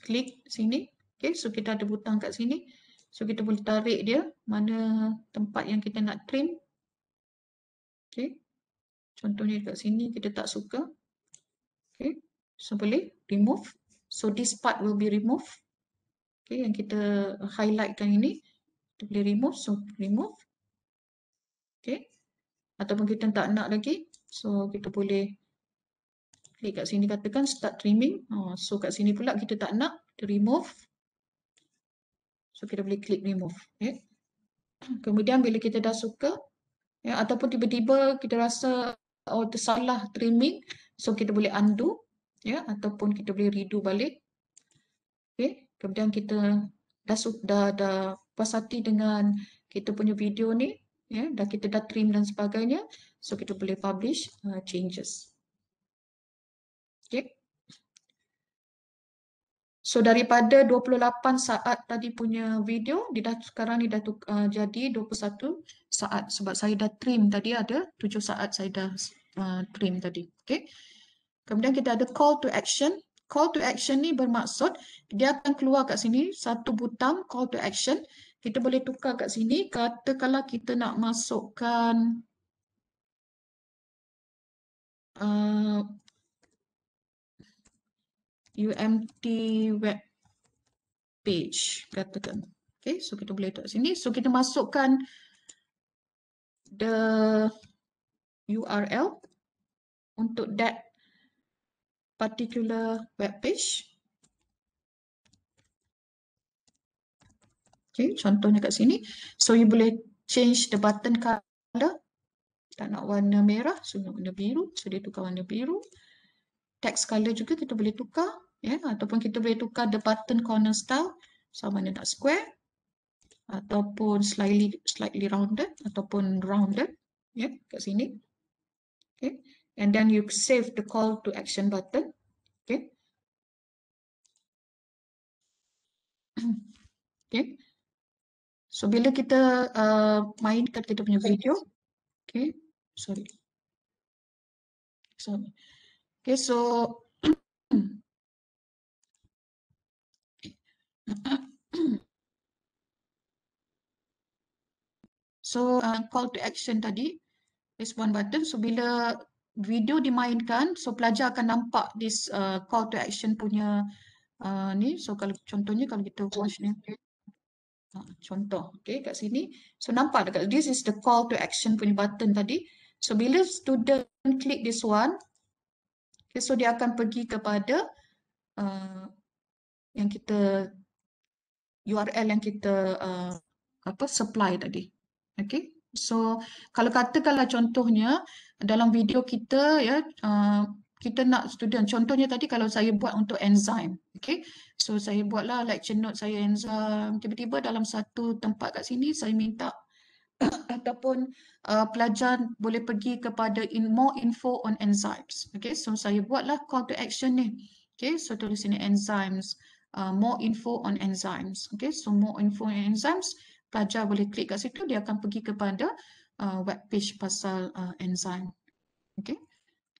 Klik sini. Okay, so kita ada butang kat sini. So, kita boleh tarik dia mana tempat yang kita nak trim. Okay. Contohnya kat sini kita tak suka. Okay. So boleh remove. So this part will be removed. Okay. Yang kita highlightkan ini. Kita boleh remove. So remove. Okay. Ataupun kita tak nak lagi. So kita boleh klik kat sini katakan start trimming. Oh, so kat sini pula kita tak nak. Kita remove. So kita boleh klik remove. Okay. Kemudian bila kita dah suka. Ya, ataupun tiba-tiba kita rasa oh tersalah trimming so kita boleh undo ya ataupun kita boleh redo balik okey kemudian kita dah sudah dah puas hati dengan kita punya video ni ya dah kita dah trim dan sebagainya so kita boleh publish uh, changes okey so daripada 28 saat tadi punya video dia dah sekarang ni dah uh, jadi 21 saat sebab saya dah trim tadi ada 7 saat saya dah trim ah, tadi. Okay. Kemudian kita ada call to action. Call to action ni bermaksud dia akan keluar kat sini satu butang call to action. Kita boleh tukar kat sini. Kata kalau kita nak masukkan uh, ah, UMT web page katakan. Okay, so kita boleh tukar sini. So kita masukkan the URL untuk that particular web page. Okay, contohnya kat sini. So you boleh change the button color. Tak nak warna merah, so nak warna biru. So dia tukar warna biru. Text color juga kita boleh tukar. Ya, yeah, ataupun kita boleh tukar the button corner style sama ada nak square ataupun slightly slightly rounded ataupun rounded ya yeah, kat sini okay and then you save the call to action button okay okay so bila kita uh, kat kita punya video okay sorry sorry okay so So uh, call to action tadi, this one button. So bila video dimainkan, so pelajar akan nampak this uh, call to action punya uh, ni. So kalau contohnya kalau kita watch ni. Ah, contoh, okay kat sini. So nampak dekat, this is the call to action punya button tadi. So bila student click this one, okay, so dia akan pergi kepada uh, yang kita, URL yang kita uh, apa supply tadi. Okay, So kalau katakanlah contohnya dalam video kita ya uh, kita nak student contohnya tadi kalau saya buat untuk enzim, okay so saya buatlah lecture note saya enzim. tiba-tiba dalam satu tempat kat sini saya minta ataupun uh, pelajar boleh pergi kepada in more info on enzymes okay so saya buatlah call to action ni okay so tulis sini enzymes uh, more info on enzymes okay so more info on enzymes pelajar boleh klik kat situ dia akan pergi kepada uh, web page pasal uh, enzyme. Okay.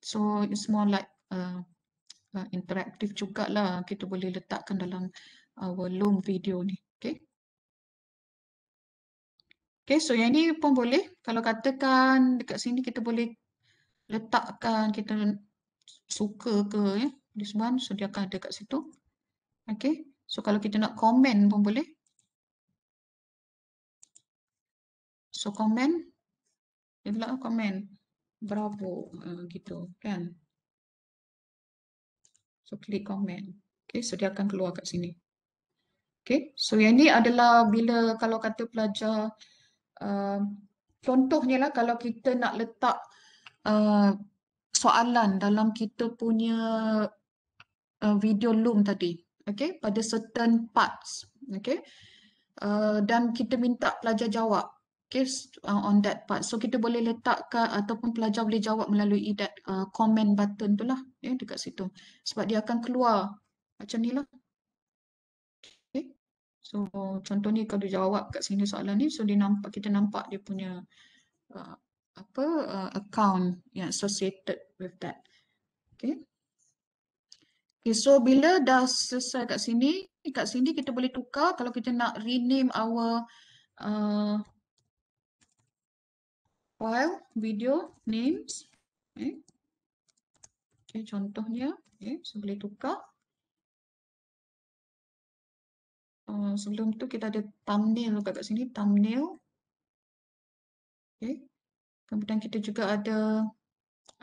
So it's more like uh, uh, interactive jugalah kita boleh letakkan dalam our long video ni. Okay. Okay so yang ni pun boleh kalau katakan dekat sini kita boleh letakkan kita suka ke ya. Eh? This one so dia akan ada kat situ. Okay. So kalau kita nak komen pun boleh. So komen, dia pula oh, komen, bravo uh, gitu kan. So klik komen, okay, so dia akan keluar kat sini. Okay, so yang ni adalah bila kalau kata pelajar, uh, contohnya lah kalau kita nak letak uh, soalan dalam kita punya uh, video loom tadi, okay, pada certain parts, okay. Uh, dan kita minta pelajar jawab Okay, uh, on that part. So kita boleh letak letakkan ataupun pelajar boleh jawab melalui that uh, comment button tu lah Ya yeah, dekat situ. Sebab dia akan keluar macam ni lah. Okay. So contoh ni kalau jawab kat sini soalan ni so dia nampak, kita nampak dia punya uh, apa uh, account yang associated with that. Okay. okay. So bila dah selesai kat sini, kat sini kita boleh tukar kalau kita nak rename our uh, file video names okay. Eh. Okay, contohnya okay, eh, so boleh tukar uh, sebelum tu kita ada thumbnail kat, sini thumbnail okay. kemudian kita juga ada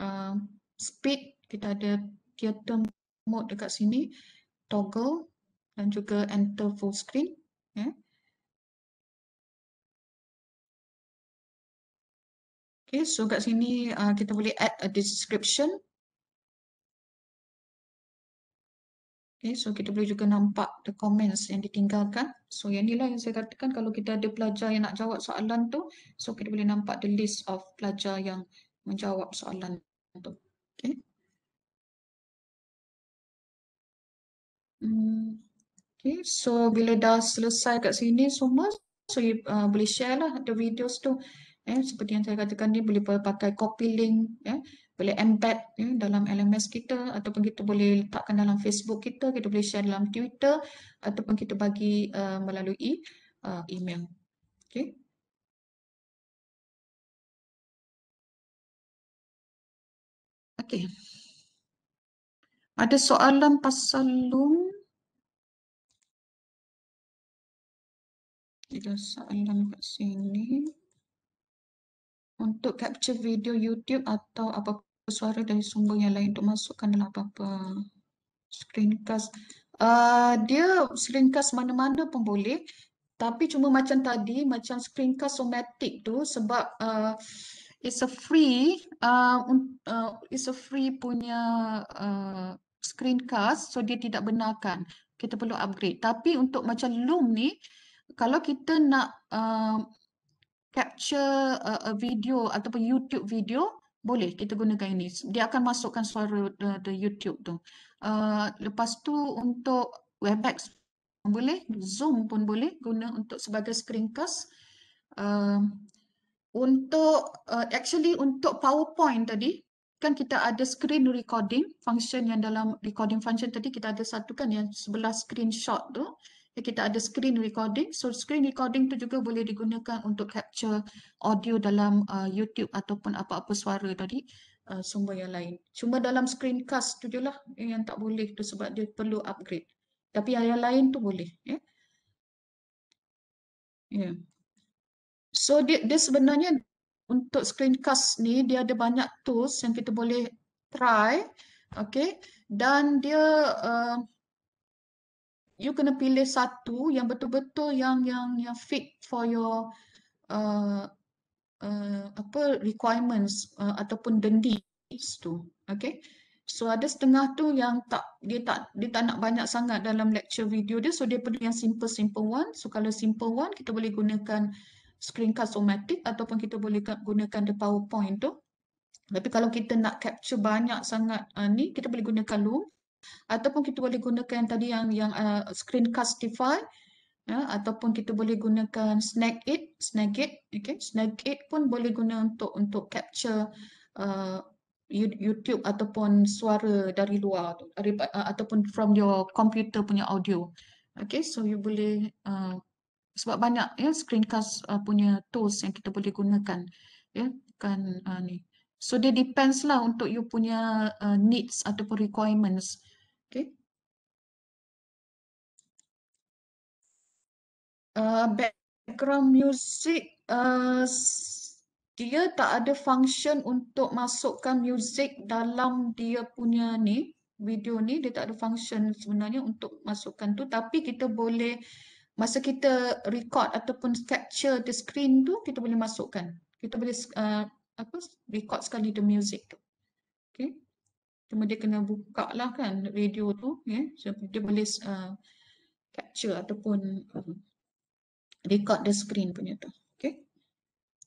uh, speed kita ada theater mode dekat sini toggle dan juga enter full screen okay. Eh. Okay, so kat sini uh, kita boleh add a description. Okay, so kita boleh juga nampak the comments yang ditinggalkan. So yang ni lah yang saya katakan kalau kita ada pelajar yang nak jawab soalan tu, so kita boleh nampak the list of pelajar yang menjawab soalan tu. Okay. Hmm, okay, so bila dah selesai kat sini semua, so you uh, boleh share lah the videos tu eh, seperti yang saya katakan ni boleh pakai copy link ya boleh embed ya dalam LMS kita ataupun kita boleh letakkan dalam Facebook kita kita boleh share dalam Twitter ataupun kita bagi uh, melalui uh, email okey okey ada soalan pasal Loom ada soalan kat sini untuk capture video YouTube atau apa suara dari sumber yang lain untuk masukkan dalam apa-apa screencast. Uh, dia screencast mana-mana pun boleh tapi cuma macam tadi macam screencast somatic tu sebab uh, it's a free uh, uh, it's a free punya uh, screencast so dia tidak benarkan kita perlu upgrade tapi untuk macam loom ni kalau kita nak uh, capture a, a video ataupun YouTube video, boleh kita gunakan ini. Dia akan masukkan suara the, uh, the YouTube tu. Uh, lepas tu untuk Webex boleh, Zoom pun boleh guna untuk sebagai screencast. Uh, untuk uh, actually untuk PowerPoint tadi kan kita ada screen recording function yang dalam recording function tadi kita ada satu kan yang sebelah screenshot tu. Uh, kita ada screen recording. So screen recording tu juga boleh digunakan untuk capture audio dalam uh, YouTube ataupun apa-apa suara tadi uh, sumber yang lain. Cuma dalam screencast tu je lah yang tak boleh tu sebab dia perlu upgrade. Tapi yang, yang lain tu boleh. Ya. Yeah. Yeah. So dia, dia sebenarnya untuk screencast ni dia ada banyak tools yang kita boleh try. Okay. Dan dia uh, you kena pilih satu yang betul-betul yang yang yang fit for your uh, uh, apa requirements uh, ataupun dendi needs tu. Okay. So ada setengah tu yang tak dia tak dia tak nak banyak sangat dalam lecture video dia. So dia perlu yang simple simple one. So kalau simple one kita boleh gunakan screen screencast automatic ataupun kita boleh gunakan the PowerPoint tu. Tapi kalau kita nak capture banyak sangat uh, ni kita boleh gunakan Loom ataupun kita boleh gunakan tadi yang yang uh, screencastify ya ataupun kita boleh gunakan snack it snack it okey snack it pun boleh guna untuk untuk capture uh, YouTube ataupun suara dari luar dari, uh, ataupun from your computer punya audio okey so you boleh uh, sebab banyak ya screencast uh, punya tools yang kita boleh gunakan ya kan uh, ni so dia depends lah untuk you punya uh, needs ataupun requirements uh, Okay. Uh, background music, uh, dia tak ada function untuk masukkan music dalam dia punya ni, video ni, dia tak ada function sebenarnya untuk masukkan tu. Tapi kita boleh, masa kita record ataupun capture the screen tu, kita boleh masukkan. Kita boleh uh, apa, record sekali the music tu. Okay cuma dia kena buka lah kan radio tu yeah. so, dia boleh uh, capture ataupun um, record the screen punya tu Okey.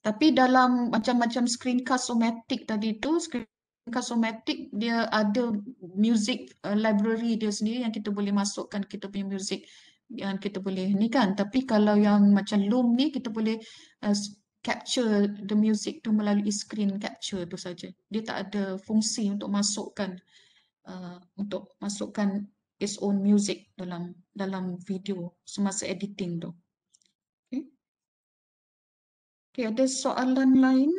tapi dalam macam-macam screencast somatic tadi tu screencast somatic dia ada music uh, library dia sendiri yang kita boleh masukkan kita punya music yang kita boleh ni kan tapi kalau yang macam loom ni kita boleh uh, capture the music tu melalui screen capture tu saja. Dia tak ada fungsi untuk masukkan uh, untuk masukkan its own music dalam dalam video semasa editing tu. Okay. Okay, ada soalan lain?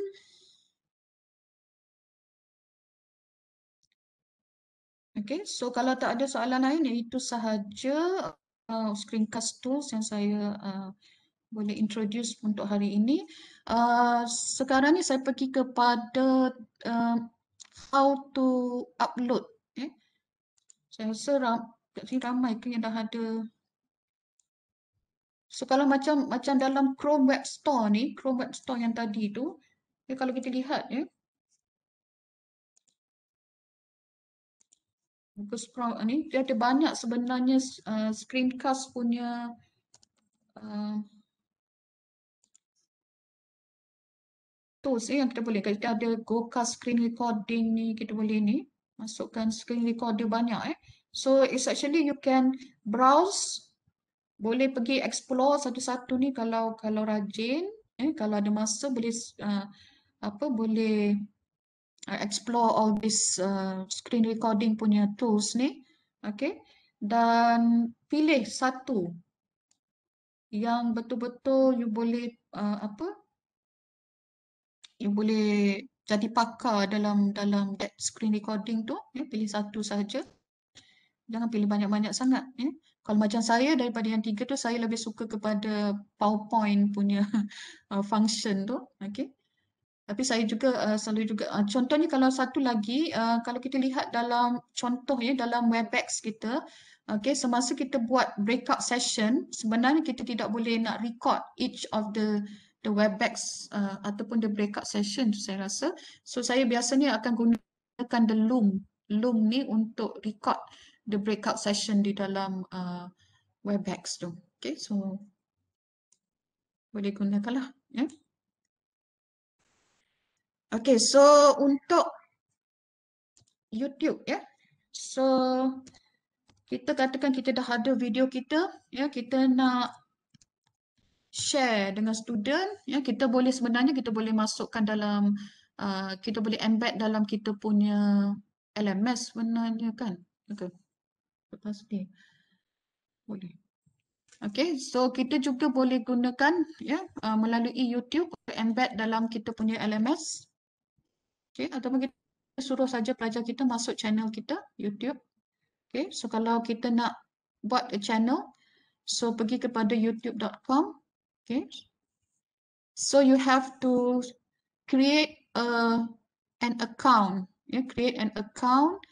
Okay, so kalau tak ada soalan lain, itu sahaja uh, screencast tools yang saya uh, boleh introduce untuk hari ini. Uh, Ah, sekarang ni saya pergi kepada uh, how to upload. Okay. Eh. Saya rasa ram ramai ke yang dah ada. So kalau macam macam dalam Chrome Web Store ni, Chrome Web Store yang tadi tu, okay, eh, kalau kita lihat ya. Eh. Google Sprout ni, dia ada banyak sebenarnya uh, screencast punya tools yang kita boleh kita ada GoCast screen recording ni kita boleh ni masukkan screen recorder banyak eh so it's actually you can browse boleh pergi explore satu-satu ni kalau kalau rajin eh kalau ada masa boleh uh, apa boleh ah, explore all this uh, ah, screen recording punya tools ni okay dan pilih satu yang betul-betul you boleh uh, apa uh, you boleh jadi pakar dalam dalam that screen recording tu ya, pilih satu saja jangan pilih banyak-banyak sangat ya. kalau macam saya daripada yang tiga tu saya lebih suka kepada powerpoint punya uh, function tu okay. tapi saya juga uh, selalu juga uh, contohnya kalau satu lagi uh, kalau kita lihat dalam contoh ya dalam webex kita okay, semasa kita buat breakout session sebenarnya kita tidak boleh nak record each of the the webex uh, ataupun the breakout session tu saya rasa so saya biasanya akan gunakan the loom loom ni untuk record the breakout session di dalam uh, webex tu Okay, so boleh gunakan lah. yeah. okey so untuk youtube ya yeah. so kita katakan kita dah ada video kita ya yeah, kita nak share dengan student ya kita boleh sebenarnya kita boleh masukkan dalam uh, kita boleh embed dalam kita punya LMS sebenarnya kan okey lepas ni boleh okey so kita juga boleh gunakan ya uh, melalui YouTube untuk embed dalam kita punya LMS okey ataupun kita suruh saja pelajar kita masuk channel kita YouTube okey so kalau kita nak buat a channel so pergi kepada youtube.com okay so you have to create a an account you yeah, create an account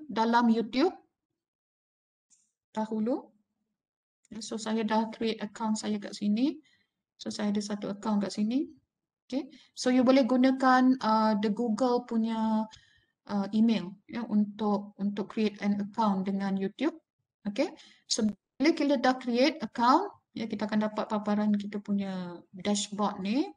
dalam youtube dahulu so saya dah create account saya kat sini so saya ada satu account kat sini okay so you boleh gunakan uh, the google punya uh, email yeah, untuk untuk create an account dengan youtube okay so bila kita dah create account ya kita akan dapat paparan kita punya dashboard ni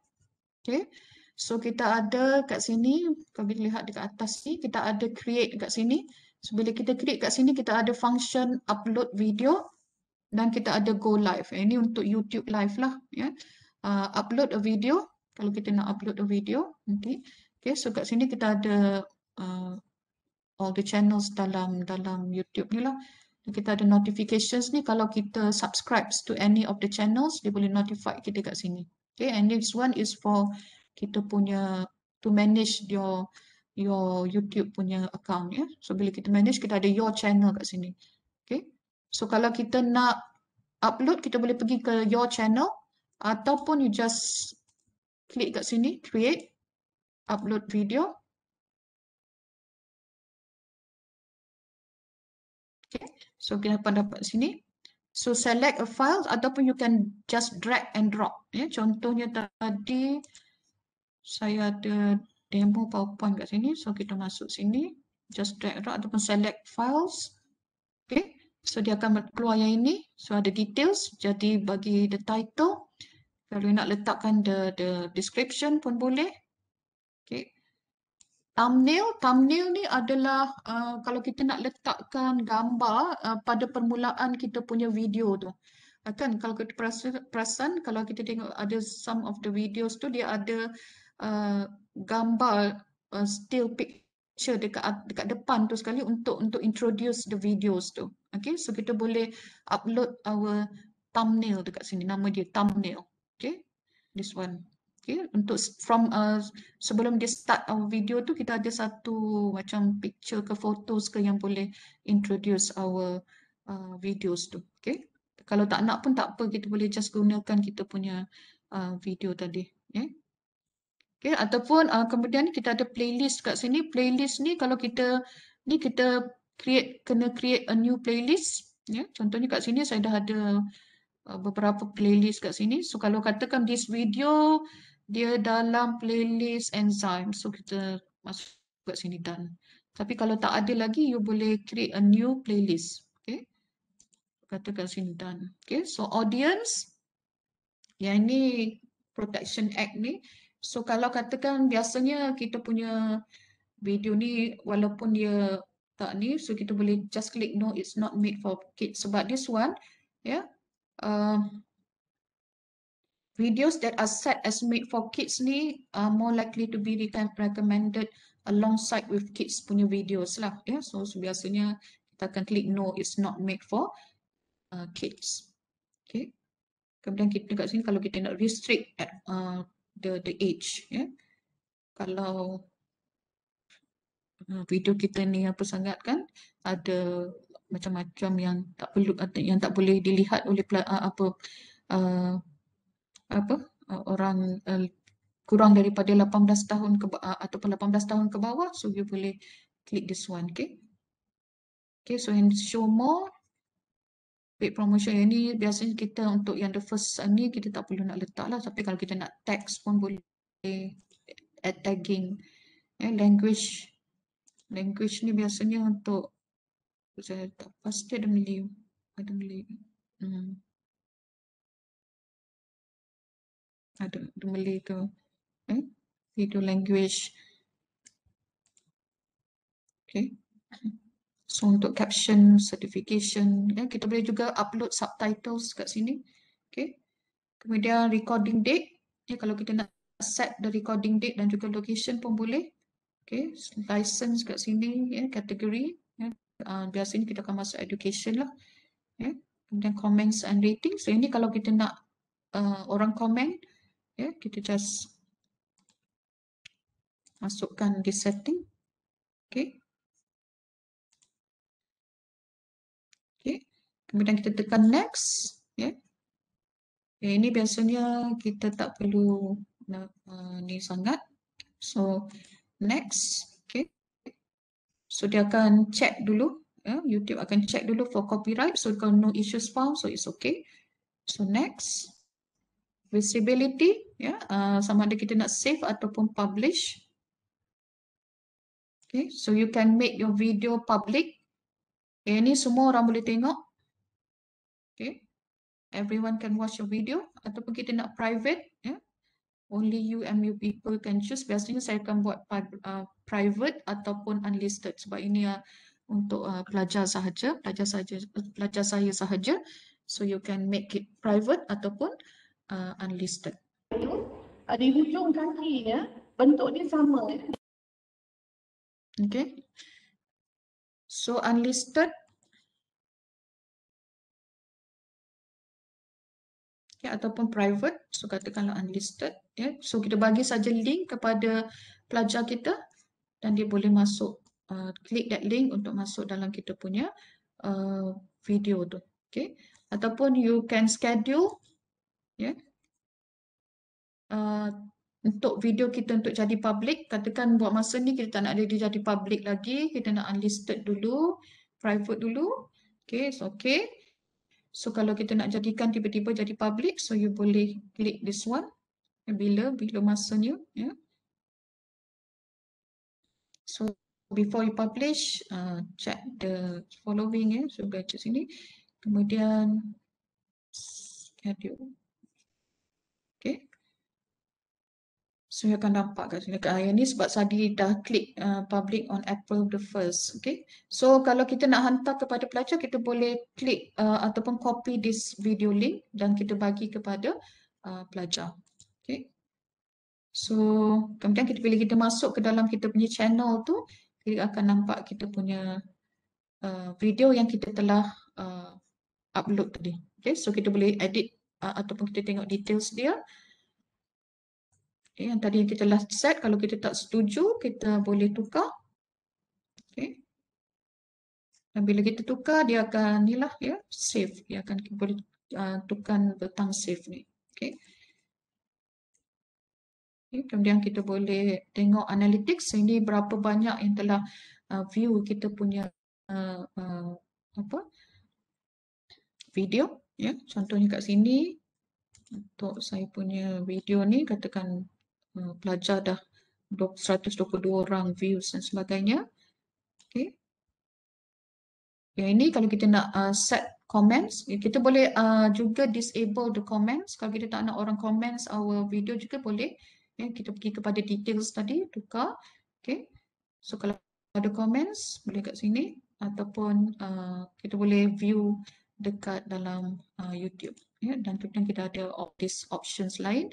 okey so kita ada kat sini kalau kita lihat dekat atas ni kita ada create kat sini so bila kita create kat sini kita ada function upload video dan kita ada go live eh, ini untuk youtube live lah ya uh, upload a video kalau kita nak upload a video nanti okey so kat sini kita ada uh, all the channels dalam dalam youtube ni lah kita ada notifications ni kalau kita subscribes to any of the channels dia boleh notify kita kat sini okay and this one is for kita punya to manage your your YouTube punya account ya so bila kita manage kita ada your channel kat sini okay so kalau kita nak upload kita boleh pergi ke your channel ataupun you just klik kat sini create upload video So kita dapat, dapat sini. So select a file ataupun you can just drag and drop. Ya, contohnya tadi saya ada demo PowerPoint kat sini. So kita masuk sini. Just drag and drop ataupun select files. Okay. So dia akan keluar yang ini. So ada details. Jadi bagi the title. Kalau nak letakkan the the description pun boleh. Okay. Thumbnail, thumbnail ni adalah uh, kalau kita nak letakkan gambar uh, pada permulaan kita punya video tu. Uh, kan kalau kita perasan, kalau kita tengok ada some of the videos tu dia ada uh, gambar uh, still picture dekat dekat depan tu sekali untuk untuk introduce the videos tu. Okay, so kita boleh upload our thumbnail dekat sini. Nama dia thumbnail. Okay, this one. Okay, hmm. untuk from uh, sebelum dia start our video tu kita ada satu macam picture ke photos ke yang boleh introduce our uh, videos tu. Okay, kalau tak nak pun tak apa kita boleh just gunakan kita punya uh, video tadi. Yeah. Okay, ataupun uh, kemudian kita ada playlist kat sini. Playlist ni kalau kita ni kita create kena create a new playlist. Yeah. Contohnya kat sini saya dah ada uh, beberapa playlist kat sini. So kalau katakan this video dia dalam playlist enzyme. So kita masuk kat sini dan. Tapi kalau tak ada lagi, you boleh create a new playlist. Okay. Kata kat sini dan. Okay. So audience, yang ini Protection Act ni. So kalau katakan biasanya kita punya video ni walaupun dia tak ni, so kita boleh just click no, it's not made for kids. Sebab this one, ya. Yeah, uh, videos that are set as made for kids ni are uh, more likely to be recommended alongside with kids punya videos lah. Yeah, so biasanya kita akan klik no, it's not made for uh, kids. Okay. Kemudian kita dekat sini kalau kita nak restrict at, uh, the the age. Yeah. Kalau uh, video kita ni apa sangat kan ada macam-macam yang tak perlu yang tak boleh dilihat oleh uh, apa uh, apa uh, orang uh, kurang daripada 18 tahun ke atau uh, ataupun 18 tahun ke bawah so you boleh click this one okay okay so and show more paid promotion yang ni biasanya kita untuk yang the first uh, ni kita tak perlu nak letak lah tapi kalau kita nak text pun boleh add tagging yeah, language language ni biasanya untuk saya tak pasti ada Melayu ada Melayu hmm. ada the Malay tu. Eh? Hmm? Itu language. Okay. So untuk caption, certification, ya, kita boleh juga upload subtitles kat sini. Okay. Kemudian recording date. Ya, kalau kita nak set the recording date dan juga location pun boleh. Okay. License kat sini, ya, category, Ya. Uh, biasanya kita akan masuk education lah. Ya. Kemudian comments and ratings. So ini kalau kita nak uh, orang comment, ya kita just masukkan di setting okey okey kemudian kita tekan next ya okay. Ya, okay, ini biasanya kita tak perlu uh, ni sangat so next okey so dia akan check dulu ya youtube akan check dulu for copyright so kalau no issues found so it's okay so next visibility ya yeah, uh, sama ada kita nak save ataupun publish okay so you can make your video public okay, eh, ini semua orang boleh tengok okay everyone can watch your video ataupun kita nak private ya yeah. Only you and your people can choose. Biasanya saya akan buat uh, private ataupun unlisted sebab ini uh, untuk uh, pelajar sahaja, pelajar sahaja, pelajar saya sahaja. So you can make it private ataupun uh, uh, unlisted. Di hujung kaki ya, bentuk dia sama. Ya. Okay. So unlisted. Okay, ya, ataupun private. So katakanlah unlisted. Yeah. So kita bagi saja link kepada pelajar kita dan dia boleh masuk. Uh, klik that link untuk masuk dalam kita punya uh, video tu. Okay. Ataupun you can schedule ya. Yeah. Uh, untuk video kita untuk jadi public, katakan buat masa ni kita tak nak dia jadi public lagi, kita nak unlisted dulu, private dulu. Okay, so okay. So kalau kita nak jadikan tiba-tiba jadi public, so you boleh klik this one. Bila, bila masanya. Yeah. So before you publish, uh, check the following. Yeah. So baca sini. Kemudian schedule. So you akan dapat kat sini. Uh, yang ni sebab tadi dah klik uh, public on April the 1st. Okay. So kalau kita nak hantar kepada pelajar, kita boleh klik uh, ataupun copy this video link dan kita bagi kepada uh, pelajar. Okay. So kemudian kita pilih kita masuk ke dalam kita punya channel tu, kita akan nampak kita punya uh, video yang kita telah uh, upload tadi. Okay. So kita boleh edit uh, ataupun kita tengok details dia. Okay, yang tadi yang kita telah set, kalau kita tak setuju, kita boleh tukar. Okay. Dan bila kita tukar, dia akan ni lah, ya, save. Dia akan kita boleh uh, tukar betang save ni. Okay. Okay, kemudian kita boleh tengok analytics ini berapa banyak yang telah uh, view kita punya uh, uh, apa video ya yeah. contohnya kat sini untuk saya punya video ni katakan Eh, pelajar dah 122 orang views dan sebagainya. Okay. Yang ini kalau kita nak uh, set comments, ya, kita boleh uh, juga disable the comments. Kalau kita tak nak orang comments our video juga boleh. Okay. Ya, kita pergi kepada details tadi, tukar. Okay. So kalau ada comments, boleh kat sini. Ataupun uh, kita boleh view dekat dalam uh, YouTube. Yeah. Dan kemudian kita ada all options lain.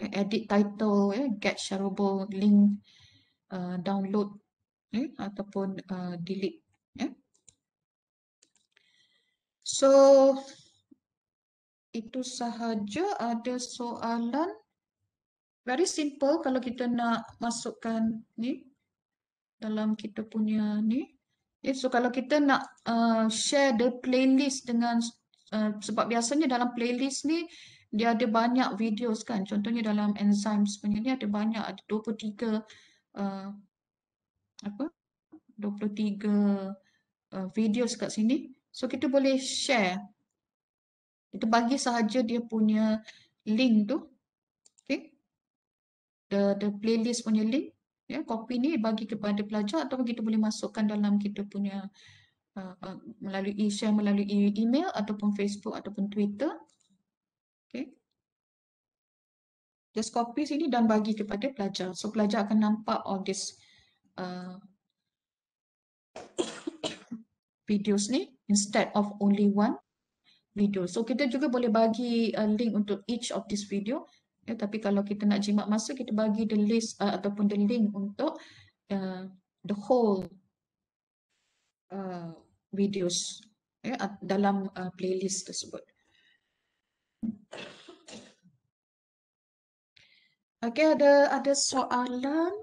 Eh, edit title ya get shareable link uh, download ya, ataupun uh, delete ya. so itu sahaja ada soalan very simple kalau kita nak masukkan ni dalam kita punya ni yeah, so kalau kita nak uh, share the playlist dengan uh, sebab biasanya dalam playlist ni dia ada banyak videos kan contohnya dalam enzymes, punya ni ada banyak ada 23 uh, eh, apa 23 uh, eh, videos kat sini so kita boleh share kita bagi sahaja dia punya link tu okey the the playlist punya link ya yeah, copy ni bagi kepada pelajar atau kita boleh masukkan dalam kita punya uh, melalui share melalui email ataupun Facebook ataupun Twitter Okay. Just copy sini dan bagi kepada pelajar. So pelajar akan nampak all this uh, videos ni instead of only one video. So kita juga boleh bagi uh, link untuk each of this video. Ya, tapi kalau kita nak jimat masa, kita bagi the list uh, ataupun the link untuk uh, the whole uh, videos ya, dalam uh, playlist tersebut. Oke, ada ada soalan?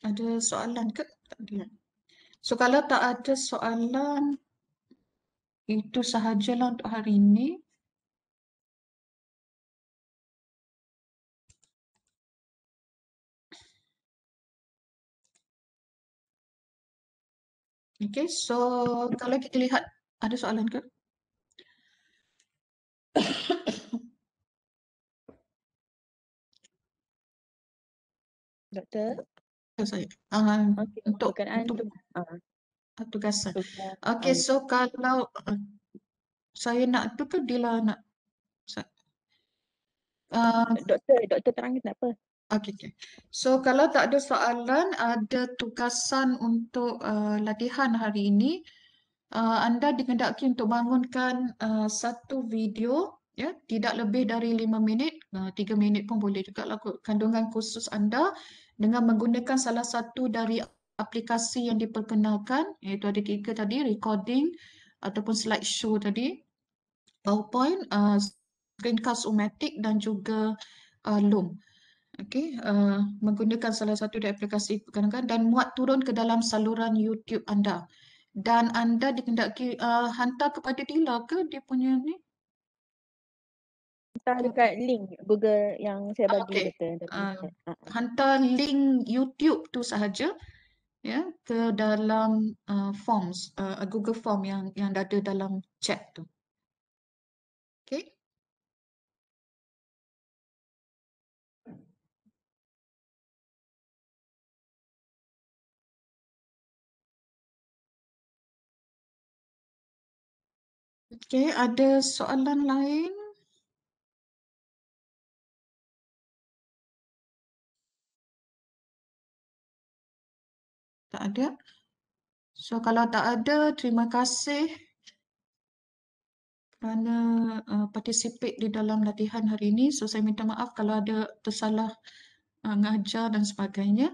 ada soalan ke? Tak ada. tak ada soalan, itu sahajalah untuk hari ini. Okay, so kalau kita lihat ada soalan ke? Doktor? Ya, saya. Uh, ah, okay, untuk untuk uh, tugasan. Okay, so kalau uh, saya nak tu ke Dila nak? Uh, doktor, doktor terangkan apa? Okey. Okay. So kalau tak ada soalan, ada tugasan untuk uh, latihan hari ini. Uh, anda dikendaki untuk bangunkan uh, satu video ya, tidak lebih dari lima minit, uh, minit pun boleh juga lah kandungan khusus anda dengan menggunakan salah satu dari aplikasi yang diperkenalkan iaitu ada tiga tadi recording ataupun slide show tadi, PowerPoint, uh, screencast umatic dan juga uh, Loom. Okey, uh, menggunakan salah satu dari aplikasi perkenalkan dan muat turun ke dalam saluran YouTube anda. Dan anda dikendaki uh, hantar kepada dealer ke dia punya ni? Hantar dekat link Google yang saya ah, bagi. Okay. uh, ah, ah, hantar link YouTube tu sahaja ya ke dalam uh, forms uh, Google form yang yang ada dalam chat tu. Okey, ada soalan lain? Tak ada. So kalau tak ada, terima kasih kerana uh, participate di dalam latihan hari ini. So saya minta maaf kalau ada tersalah uh, ngajar dan sebagainya.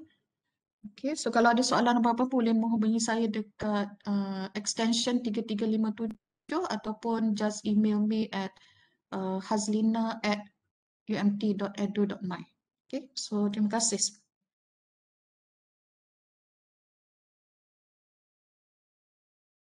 Okay, so kalau ada soalan apa-apa boleh menghubungi saya dekat uh, extension 3357. Jo ataupun just email me at uh, haslina at umt.edu.my. Okay, so terima kasih.